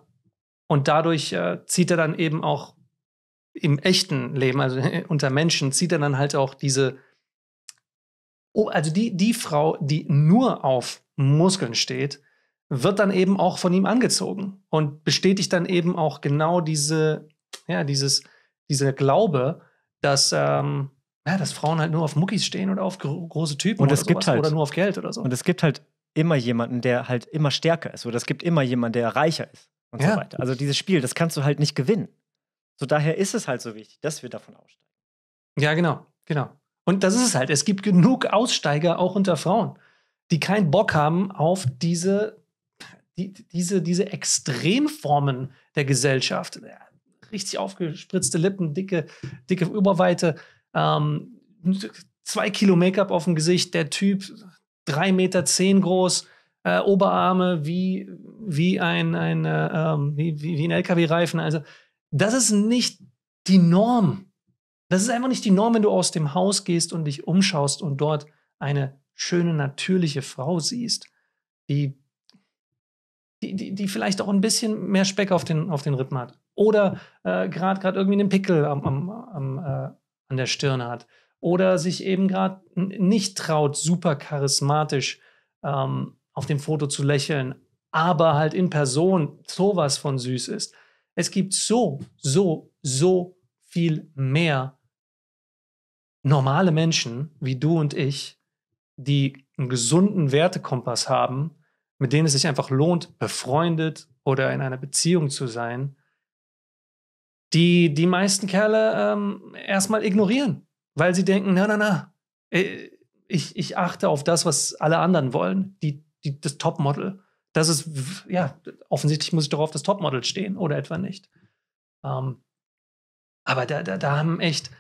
und dadurch äh, zieht er dann eben auch im echten Leben, also (laughs) unter Menschen, zieht er dann halt auch diese, oh, also die, die Frau, die nur auf Muskeln steht, wird dann eben auch von ihm angezogen und bestätigt dann eben auch genau diese, ja, dieses, dieser Glaube, dass, ähm, ja, dass Frauen halt nur auf Muckis stehen oder auf gro große Typen und es gibt halt, oder nur auf Geld oder so. Und es gibt halt immer jemanden, der halt immer stärker ist oder es gibt immer jemanden, der reicher ist und ja. so weiter. Also dieses Spiel, das kannst du halt nicht gewinnen. So daher ist es halt so wichtig, dass wir davon aussteigen. Ja, genau, genau. Und das ist es halt. Es gibt genug Aussteiger auch unter Frauen, die keinen Bock haben auf diese die, diese, diese Extremformen der Gesellschaft, äh, richtig aufgespritzte Lippen, dicke, dicke Überweite, ähm, zwei Kilo Make-up auf dem Gesicht, der Typ drei Meter zehn groß, äh, Oberarme wie, wie ein, ein, äh, ähm, wie, wie ein LKW-Reifen. Also, das ist nicht die Norm. Das ist einfach nicht die Norm, wenn du aus dem Haus gehst und dich umschaust und dort eine schöne, natürliche Frau siehst, die die, die, die vielleicht auch ein bisschen mehr Speck auf den, auf den Rippen hat. Oder äh, gerade irgendwie einen Pickel am, am, am, äh, an der Stirn hat. Oder sich eben gerade nicht traut, super charismatisch ähm, auf dem Foto zu lächeln, aber halt in Person sowas von süß ist. Es gibt so, so, so viel mehr normale Menschen wie du und ich, die einen gesunden Wertekompass haben mit denen es sich einfach lohnt, befreundet oder in einer Beziehung zu sein, die die meisten Kerle ähm, erstmal ignorieren, weil sie denken, na, na, na, äh, ich, ich achte auf das, was alle anderen wollen, die, die, das Topmodel. Das ist, ja, offensichtlich muss ich doch auf das Topmodel stehen oder etwa nicht. Ähm, aber da, da, da haben echt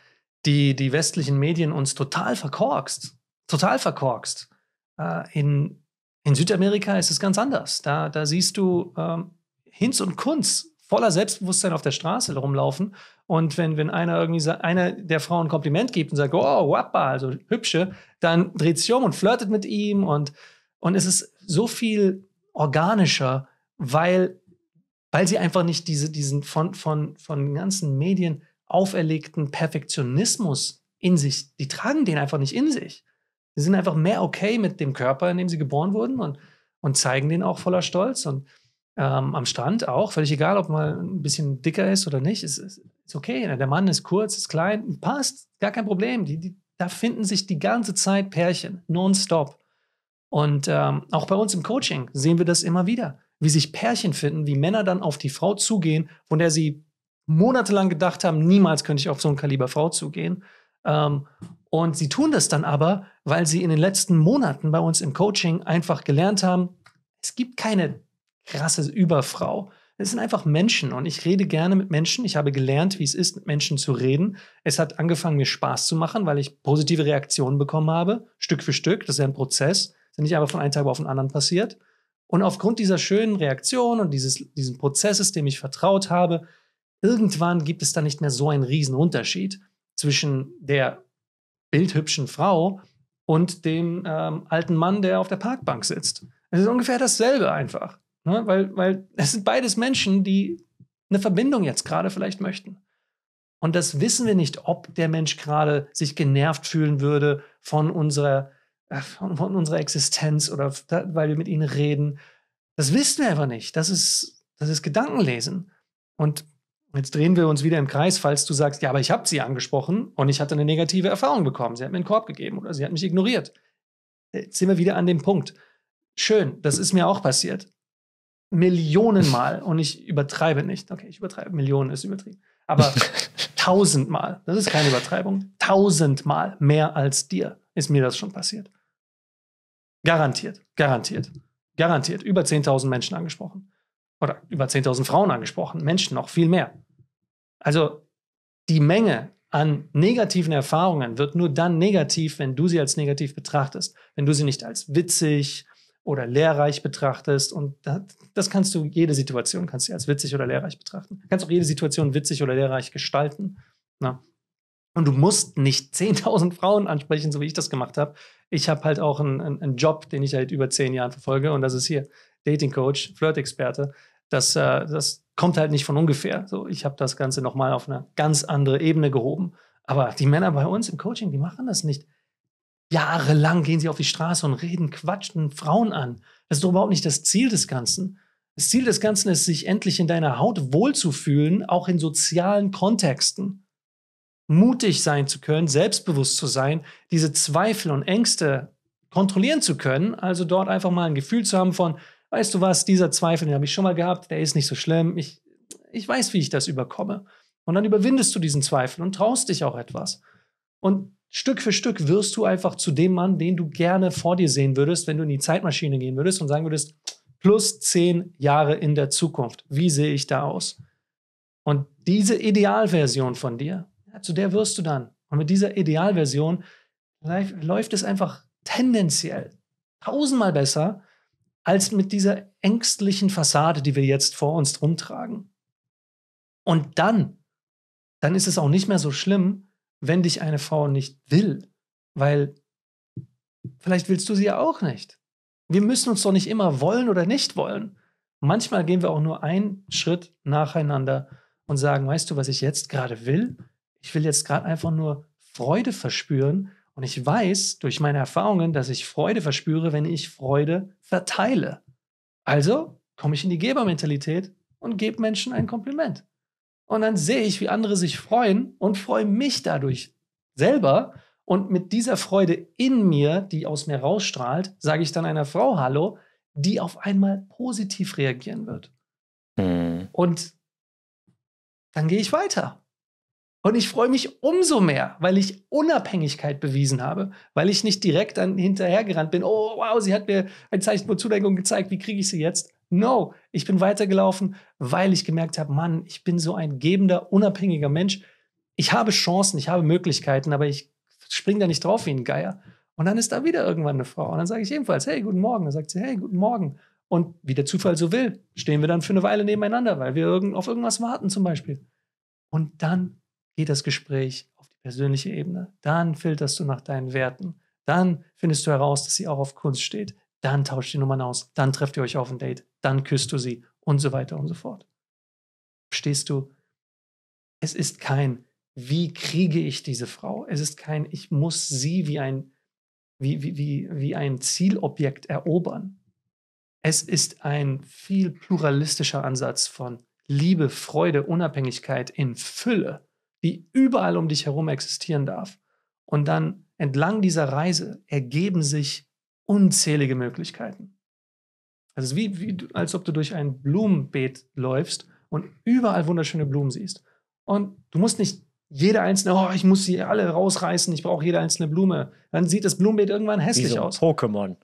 die, die westlichen Medien uns total verkorkst, total verkorkst äh, in, in Südamerika ist es ganz anders. Da, da siehst du ähm, Hinz und Kunz voller Selbstbewusstsein auf der Straße rumlaufen. Und wenn, wenn einer irgendwie einer der Frauen ein Kompliment gibt und sagt, oh, wappa, also hübsche, dann dreht sich um und flirtet mit ihm. Und, und es ist so viel organischer, weil, weil sie einfach nicht diese, diesen von, von, von ganzen Medien auferlegten Perfektionismus in sich, die tragen den einfach nicht in sich. Sie sind einfach mehr okay mit dem Körper, in dem sie geboren wurden und, und zeigen den auch voller Stolz. Und ähm, am Strand auch, völlig egal, ob man ein bisschen dicker ist oder nicht, ist, ist, ist okay. Der Mann ist kurz, ist klein, passt, gar kein Problem. Die, die, da finden sich die ganze Zeit Pärchen, nonstop. Und ähm, auch bei uns im Coaching sehen wir das immer wieder, wie sich Pärchen finden, wie Männer dann auf die Frau zugehen, von der sie monatelang gedacht haben, niemals könnte ich auf so ein Kaliber Frau zugehen. Ähm, und sie tun das dann aber, weil sie in den letzten Monaten bei uns im Coaching einfach gelernt haben, es gibt keine krasse Überfrau. Es sind einfach Menschen und ich rede gerne mit Menschen. Ich habe gelernt, wie es ist, mit Menschen zu reden. Es hat angefangen, mir Spaß zu machen, weil ich positive Reaktionen bekommen habe, Stück für Stück. Das ist ja ein Prozess, das ist nicht einfach von einem Tag auf den anderen passiert. Und aufgrund dieser schönen Reaktion und dieses, diesen Prozesses, dem ich vertraut habe, irgendwann gibt es da nicht mehr so einen riesen Unterschied zwischen der bildhübschen Frau und dem ähm, alten Mann, der auf der Parkbank sitzt. Es ist ungefähr dasselbe einfach, ne? weil, weil es sind beides Menschen, die eine Verbindung jetzt gerade vielleicht möchten. Und das wissen wir nicht, ob der Mensch gerade sich genervt fühlen würde von unserer, äh, von, unserer Existenz oder weil wir mit ihnen reden. Das wissen wir einfach nicht. Das ist, das ist Gedankenlesen. Und Jetzt drehen wir uns wieder im Kreis, falls du sagst, ja, aber ich habe sie angesprochen und ich hatte eine negative Erfahrung bekommen. Sie hat mir einen Korb gegeben oder sie hat mich ignoriert. Äh, jetzt sind wir wieder an dem Punkt. Schön, das ist mir auch passiert. Millionenmal und ich übertreibe nicht. Okay, ich übertreibe. Millionen ist übertrieben. Aber (laughs) tausendmal, das ist keine Übertreibung, tausendmal mehr als dir ist mir das schon passiert. Garantiert, garantiert, garantiert. Über 10.000 Menschen angesprochen. Oder über 10.000 Frauen angesprochen. Menschen noch viel mehr. Also die Menge an negativen Erfahrungen wird nur dann negativ, wenn du sie als negativ betrachtest, wenn du sie nicht als witzig oder lehrreich betrachtest. Und das, das kannst du, jede Situation kannst du als witzig oder lehrreich betrachten. Du kannst auch jede Situation witzig oder lehrreich gestalten. Na? Ne? Und du musst nicht 10.000 Frauen ansprechen, so wie ich das gemacht habe. Ich habe halt auch einen, einen, Job, den ich halt über zehn Jahren verfolge. Und das ist hier Dating Coach, Flirt-Experte das, äh, das kommt halt nicht von ungefähr. So, ich habe das Ganze nochmal auf eine ganz andere Ebene gehoben. Aber die Männer bei uns im Coaching, die machen das nicht. Jahrelang gehen sie auf die Straße und reden, quatschen Frauen an. Das ist doch überhaupt nicht das Ziel des Ganzen. Das Ziel des Ganzen ist, sich endlich in deiner Haut wohlzufühlen, auch in sozialen Kontexten. Mutig sein zu können, selbstbewusst zu sein, diese Zweifel und Ängste kontrollieren zu können, also dort einfach mal ein Gefühl zu haben von, weißt du was, dieser Zweifel, den habe ich schon mal gehabt, der ist nicht so schlimm, ich, ich weiß, wie ich das überkomme. Und dann überwindest du diesen Zweifel und traust dich auch etwas. Und Stück für Stück wirst du einfach zu dem Mann, den du gerne vor dir sehen würdest, wenn du in die Zeitmaschine gehen würdest und sagen würdest, plus zehn Jahre in der Zukunft, wie sehe ich da aus? Und diese Idealversion von dir, zu der wirst du dann. Und mit dieser Idealversion läuft es einfach tendenziell tausendmal besser, als mit dieser ängstlichen Fassade, die wir jetzt vor uns rumtragen. Und dann, dann ist es auch nicht mehr so schlimm, wenn dich eine Frau nicht will, weil vielleicht willst du sie ja auch nicht. Wir müssen uns doch nicht immer wollen oder nicht wollen. Manchmal gehen wir auch nur einen Schritt nacheinander und sagen, weißt du, was ich jetzt gerade will? Ich will jetzt gerade einfach nur Freude verspüren und ich weiß durch meine Erfahrungen, dass ich Freude verspüre, wenn ich Freude verteile. Also komme ich in die Gebermentalität und gebe Menschen ein Kompliment. Und dann sehe ich, wie andere sich freuen und freue mich dadurch selber. Und mit dieser Freude in mir, die aus mir rausstrahlt, sage ich dann einer Frau Hallo, die auf einmal positiv reagieren wird. Mhm. Und dann gehe ich weiter. Und ich freue mich umso mehr, weil ich Unabhängigkeit bewiesen habe, weil ich nicht direkt an, hinterhergerannt bin. Oh, wow, sie hat mir ein Zeichen von Zuneigung gezeigt. Wie kriege ich sie jetzt? No, ich bin weitergelaufen, weil ich gemerkt habe, Mann, ich bin so ein gebender, unabhängiger Mensch. Ich habe Chancen, ich habe Möglichkeiten, aber ich springe da nicht drauf wie ein Geier. Und dann ist da wieder irgendwann eine Frau. Und dann sage ich ebenfalls, hey, guten Morgen. Dann sagt sie, hey, guten Morgen. Und wie der Zufall so will, stehen wir dann für eine Weile nebeneinander, weil wir auf irgendwas warten zum Beispiel. Und dann geht das Gespräch auf die persönliche Ebene. Dann filterst du nach deinen Werten. Dann findest du heraus, dass sie auch auf Kunst steht. Dann tauscht die Nummern aus. Dann trefft ihr euch auf ein Date. Dann küsst du sie und so weiter und so fort. Verstehst du? Es ist kein, wie kriege ich diese Frau? Es ist kein, ich muss sie wie ein, wie, wie, wie, wie ein Zielobjekt erobern. Es ist ein viel pluralistischer Ansatz von Liebe, Freude, Unabhängigkeit in Fülle die überall um dich herum existieren darf. Und dann entlang dieser Reise ergeben sich unzählige Möglichkeiten. Also es ist wie, wie als ob du durch ein Blumenbeet läufst und überall wunderschöne Blumen siehst. Und du musst nicht jede einzelne, oh, ich muss sie alle rausreißen, ich brauche jede einzelne Blume. Dann sieht das Blumenbeet irgendwann hässlich wie so ein aus. Pokémon.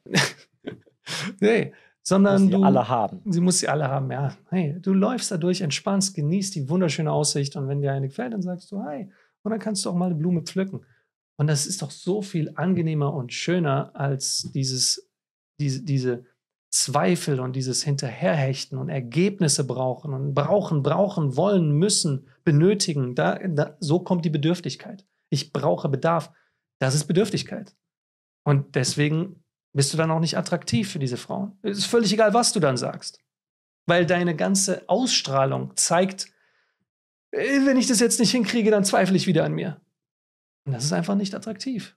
(laughs) nee, sondern muss du, sie alle haben. Sie muss sie alle haben, ja. Hey, du läufst dadurch, entspannst, genießt die wunderschöne Aussicht und wenn dir eine gefällt, dann sagst du hi und dann kannst du auch mal eine Blume pflücken. Und das ist doch so viel angenehmer und schöner als dieses, diese, diese Zweifel und dieses Hinterherhechten und Ergebnisse brauchen und brauchen, brauchen, wollen, müssen, benötigen. Da, da, so kommt die Bedürftigkeit. Ich brauche Bedarf. Das ist Bedürftigkeit. Und deswegen bist du dann auch nicht attraktiv für diese Frauen. Es ist völlig egal, was du dann sagst. Weil deine ganze Ausstrahlung zeigt, äh, wenn ich das jetzt nicht hinkriege, dann zweifle ich wieder an mir. Und das ist einfach nicht attraktiv.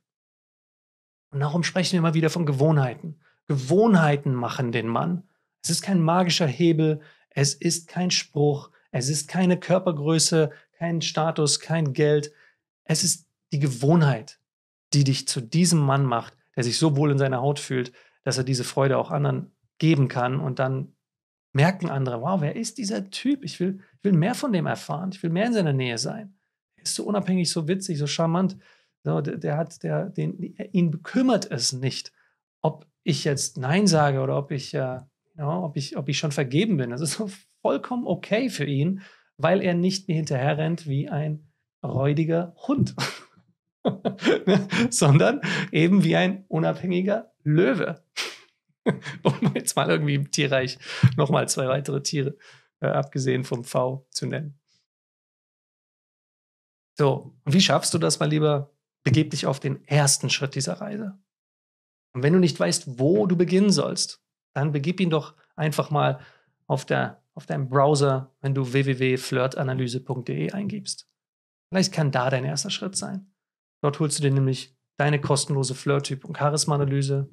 Und darum sprechen wir immer wieder von Gewohnheiten. Gewohnheiten machen den Mann. Es ist kein magischer Hebel, es ist kein Spruch, es ist keine Körpergröße, kein Status, kein Geld. Es ist die Gewohnheit, die dich zu diesem Mann macht, der sich so wohl in seiner Haut fühlt, dass er diese Freude auch anderen geben kann und dann merken andere, wow, wer ist dieser Typ? Ich will, ich will mehr von dem erfahren, ich will mehr in seiner Nähe sein. Er ist so unabhängig, so witzig, so charmant. So, der, der hat, der, den, ihn bekümmert es nicht, ob ich jetzt Nein sage oder ob ich, äh, ja, ob ich, ob ich schon vergeben bin. Das ist so vollkommen okay für ihn, weil er nicht mir hinterherrennt wie ein räudiger Hund. (laughs) (laughs) sondern eben wie ein unabhängiger Löwe. (laughs) um jetzt mal irgendwie im Tierreich nochmal zwei weitere Tiere, äh, abgesehen vom V, zu nennen. So, wie schaffst du das, mein Lieber? Begib dich auf den ersten Schritt dieser Reise. Und wenn du nicht weißt, wo du beginnen sollst, dann begib ihn doch einfach mal auf, der, auf deinem Browser, wenn du www.flirtanalyse.de eingibst. Vielleicht kann da dein erster Schritt sein. Dort holst du dir nämlich deine kostenlose Flirt-Typ- und Charisma-Analyse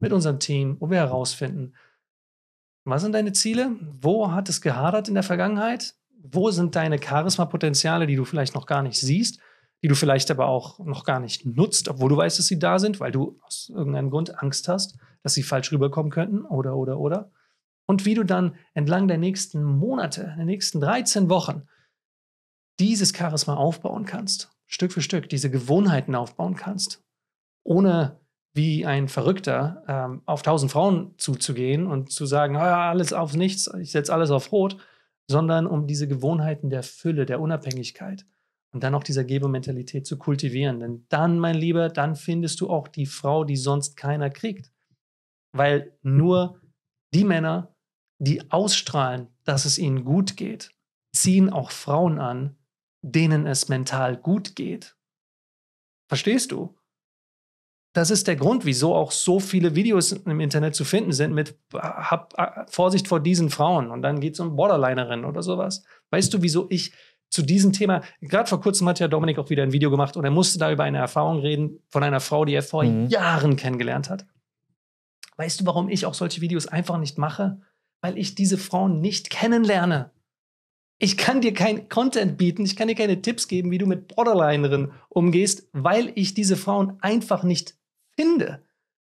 mit unserem Team, wo wir herausfinden, was sind deine Ziele? Wo hat es gehadert in der Vergangenheit? Wo sind deine Charisma-Potenziale, die du vielleicht noch gar nicht siehst, die du vielleicht aber auch noch gar nicht nutzt, obwohl du weißt, dass sie da sind, weil du aus irgendeinem Grund Angst hast, dass sie falsch rüberkommen könnten oder, oder, oder. Und wie du dann entlang der nächsten Monate, der nächsten 13 Wochen dieses Charisma aufbauen kannst. Stück für Stück diese Gewohnheiten aufbauen kannst, ohne wie ein Verrückter ähm, auf tausend Frauen zuzugehen und zu sagen, ah, alles auf nichts, ich setze alles auf rot, sondern um diese Gewohnheiten der Fülle, der Unabhängigkeit und dann auch dieser Gebermentalität zu kultivieren. Denn dann, mein Lieber, dann findest du auch die Frau, die sonst keiner kriegt. Weil nur die Männer, die ausstrahlen, dass es ihnen gut geht, ziehen auch Frauen an, denen es mental gut geht. Verstehst du? Das ist der Grund, wieso auch so viele Videos im Internet zu finden sind mit hab äh, Vorsicht vor diesen Frauen und dann geht es um Borderlinerin oder sowas. Weißt du, wieso ich zu diesem Thema, gerade vor kurzem hat ja Dominik auch wieder ein Video gemacht und er musste da über eine Erfahrung reden von einer Frau, die er vor mhm. Jahren kennengelernt hat. Weißt du, warum ich auch solche Videos einfach nicht mache? Weil ich diese Frauen nicht kennenlerne ich kann dir kein Content bieten, ich kann dir keine Tipps geben, wie du mit Borderlinerinnen umgehst, weil ich diese Frauen einfach nicht finde.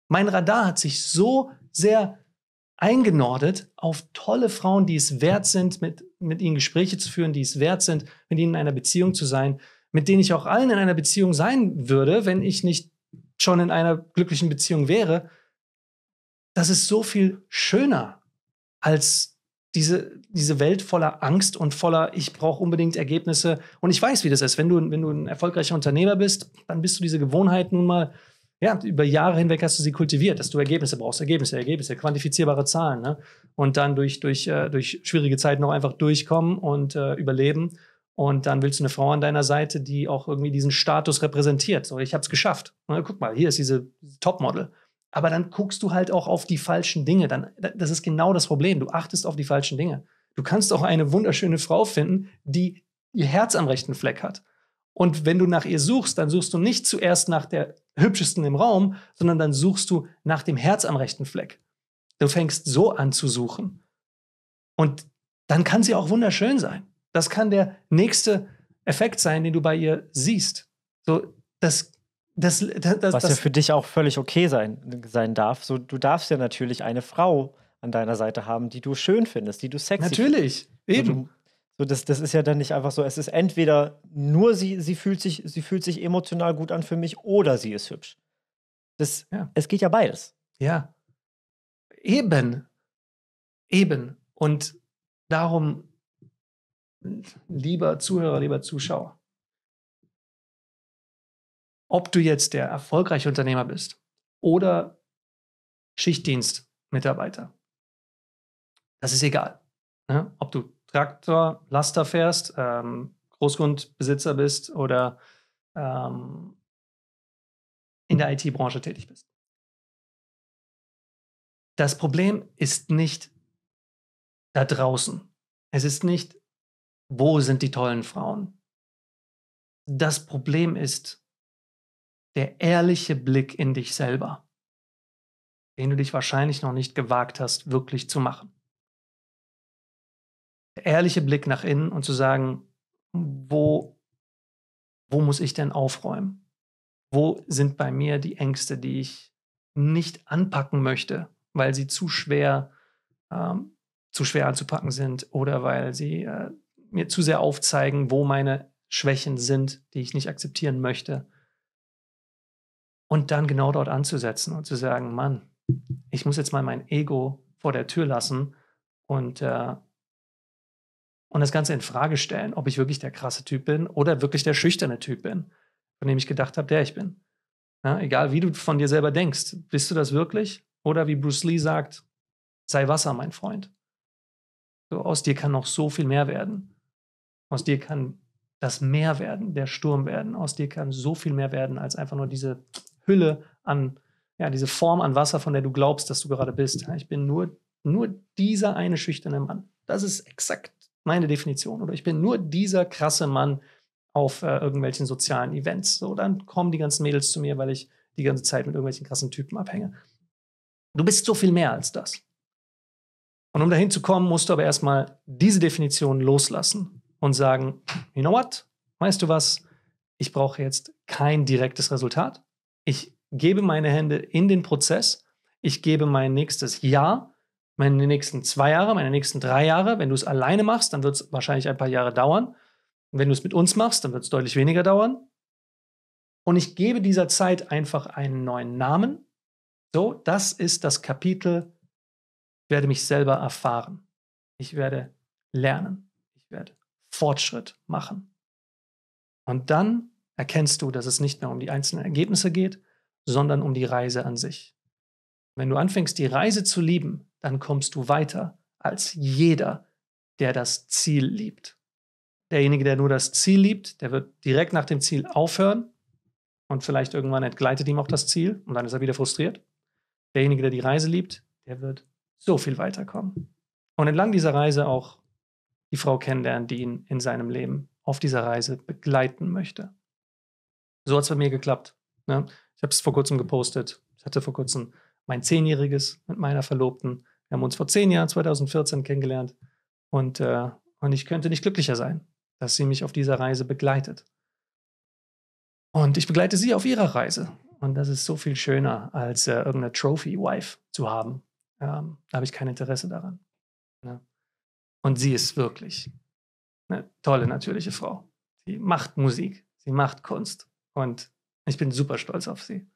Mein Radar hat sich so sehr eingenordet auf tolle Frauen, die es wert sind, mit, mit ihnen Gespräche zu führen, die es wert sind, mit ihnen in einer Beziehung zu sein, mit denen ich auch allen in einer Beziehung sein würde, wenn ich nicht schon in einer glücklichen Beziehung wäre. Das ist so viel schöner als diese, diese Welt voller Angst und voller, ich brauche unbedingt Ergebnisse. Und ich weiß, wie das ist. Wenn du, wenn du ein erfolgreicher Unternehmer bist, dann bist du diese Gewohnheit nun mal, ja, über Jahre hinweg hast du sie kultiviert, dass du Ergebnisse brauchst, Ergebnisse, Ergebnisse, quantifizierbare Zahlen. Ne? Und dann durch, durch, äh, durch schwierige Zeiten auch einfach durchkommen und äh, überleben. Und dann willst du eine Frau an deiner Seite, die auch irgendwie diesen Status repräsentiert. So, ich habe es geschafft. Ne, guck mal, hier ist diese Topmodel. Aber dann guckst du halt auch auf die falschen Dinge. Dann, das ist genau das Problem. Du achtest auf die falschen Dinge. Du kannst auch eine wunderschöne Frau finden, die ihr Herz am rechten Fleck hat. Und wenn du nach ihr suchst, dann suchst du nicht zuerst nach der hübschesten im Raum, sondern dann suchst du nach dem Herz am rechten Fleck. Du fängst so an zu suchen. Und dann kann sie auch wunderschön sein. Das kann der nächste Effekt sein, den du bei ihr siehst. So, das das, das, das, Was ja für dich auch völlig okay sein, sein darf. So, du darfst ja natürlich eine Frau an deiner Seite haben, die du schön findest, die du sexy Natürlich, findest. eben. So, das, das ist ja dann nicht einfach so, es ist entweder nur sie, sie fühlt sich, sie fühlt sich emotional gut an für mich oder sie ist hübsch. Das, ja. Es geht ja beides. Ja. Eben. Eben. Und darum, lieber Zuhörer, lieber Zuschauer, ob du jetzt der erfolgreiche Unternehmer bist oder Schichtdienstmitarbeiter, das ist egal. Ne? Ob du Traktor, Laster fährst, ähm, Großgrundbesitzer bist oder ähm, in der IT-Branche tätig bist. Das Problem ist nicht da draußen. Es ist nicht, wo sind die tollen Frauen. Das Problem ist, der ehrliche Blick in dich selber, den du dich wahrscheinlich noch nicht gewagt hast, wirklich zu machen. Der ehrliche Blick nach innen und zu sagen, wo, wo muss ich denn aufräumen? Wo sind bei mir die Ängste, die ich nicht anpacken möchte, weil sie zu schwer, ähm, zu schwer anzupacken sind oder weil sie äh, mir zu sehr aufzeigen, wo meine Schwächen sind, die ich nicht akzeptieren möchte und dann genau dort anzusetzen und zu sagen, Mann, ich muss jetzt mal mein Ego vor der Tür lassen und, äh, und das Ganze in Frage stellen, ob ich wirklich der krasse Typ bin oder wirklich der schüchterne Typ bin, von dem ich gedacht habe, der ich bin. Ja, egal wie du von dir selber denkst, bist du das wirklich? Oder wie Bruce Lee sagt, sei Wasser, mein Freund. So, aus dir kann noch so viel mehr werden. Aus dir kann das Meer werden, der Sturm werden. Aus dir kann so viel mehr werden als einfach nur diese Hülle an, ja, diese Form an Wasser, von der du glaubst, dass du gerade bist. ich bin nur, nur dieser eine schüchterne Mann. Das ist exakt meine Definition. Oder ich bin nur dieser krasse Mann auf äh, irgendwelchen sozialen Events. So, dann kommen die ganzen Mädels zu mir, weil ich die ganze Zeit mit irgendwelchen krassen Typen abhänge. Du bist so viel mehr als das. Und um dahin zu kommen, musst du aber erstmal diese Definition loslassen und sagen, you know what? Weißt du was? Ich brauche jetzt kein direktes Resultat. Ich gebe meine Hände in den Prozess. Ich gebe mein nächstes Jahr, meine nächsten zwei Jahre, meine nächsten drei Jahre. Wenn du es alleine machst, dann wird es wahrscheinlich ein paar Jahre dauern. Und wenn du es mit uns machst, dann wird es deutlich weniger dauern. Und ich gebe dieser Zeit einfach einen neuen Namen. So, das ist das Kapitel, ich werde mich selber erfahren. Ich werde lernen. Ich werde Fortschritt machen. Und dann erkennst du, dass es nicht mehr um die einzelnen Ergebnisse geht, sondern um die Reise an sich. Wenn du anfängst, die Reise zu lieben, dann kommst du weiter als jeder, der das Ziel liebt. Derjenige, der nur das Ziel liebt, der wird direkt nach dem Ziel aufhören und vielleicht irgendwann entgleitet ihm auch das Ziel und dann ist er wieder frustriert. Derjenige, der die Reise liebt, der wird so viel weiterkommen. Und entlang dieser Reise auch die Frau kennenlernen, die ihn in seinem Leben auf dieser Reise begleiten möchte. So hat es bei mir geklappt. Ne? Ich habe es vor kurzem gepostet. Ich hatte vor kurzem mein Zehnjähriges mit meiner Verlobten. Wir haben uns vor zehn Jahren, 2014, kennengelernt. Und, äh, und ich könnte nicht glücklicher sein, dass sie mich auf dieser Reise begleitet. Und ich begleite sie auf ihrer Reise. Und das ist so viel schöner, als äh, irgendeine Trophy-Wife zu haben. Ähm, da habe ich kein Interesse daran. Ne? Und sie ist wirklich eine tolle, natürliche Frau. Sie macht Musik, sie macht Kunst. Und ich bin super stolz auf sie.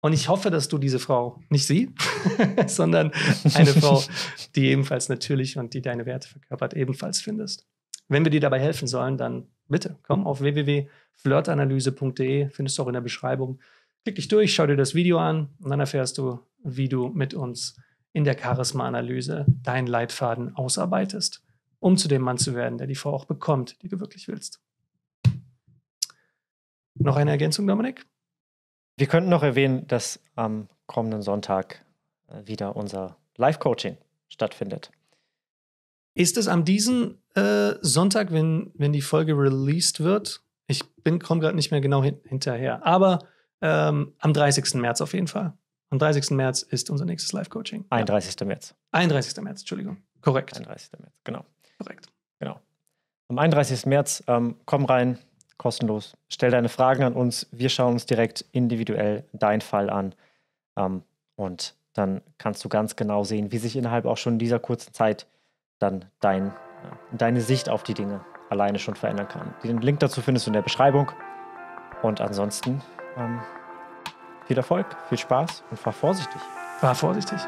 Und ich hoffe, dass du diese Frau, nicht sie, (laughs) sondern eine Frau, (laughs) die ebenfalls natürlich und die deine Werte verkörpert, ebenfalls findest. Wenn wir dir dabei helfen sollen, dann bitte komm auf www.flirtanalyse.de, findest du auch in der Beschreibung. Klick dich durch, schau dir das Video an und dann erfährst du, wie du mit uns in der Charisma-Analyse deinen Leitfaden ausarbeitest, um zu dem Mann zu werden, der die Frau auch bekommt, die du wirklich willst. Noch eine Ergänzung, Dominik? Wir könnten noch erwähnen, dass am kommenden Sonntag äh, wieder unser Live-Coaching stattfindet. Ist es am diesen äh, Sonntag, wenn, wenn die Folge released wird? Ich komme gerade nicht mehr genau hin, hinterher, aber ähm, am 30. März auf jeden Fall. Am 30. März ist unser nächstes Live-Coaching. 31. Ja. März. 31. März, Entschuldigung. Korrekt. 31. März, genau. Korrekt. Genau. Am 31. März ähm, komm rein, kostenlos. Stell deine Fragen an uns. Wir schauen uns direkt individuell deinen Fall an. Ähm, und dann kannst du ganz genau sehen, wie sich innerhalb auch schon dieser kurzen Zeit dann dein, äh, deine Sicht auf die Dinge alleine schon verändern kann. Den Link dazu findest du in der Beschreibung. Und ansonsten ähm, viel Erfolg, viel Spaß und fahr vorsichtig. Fahr vorsichtig.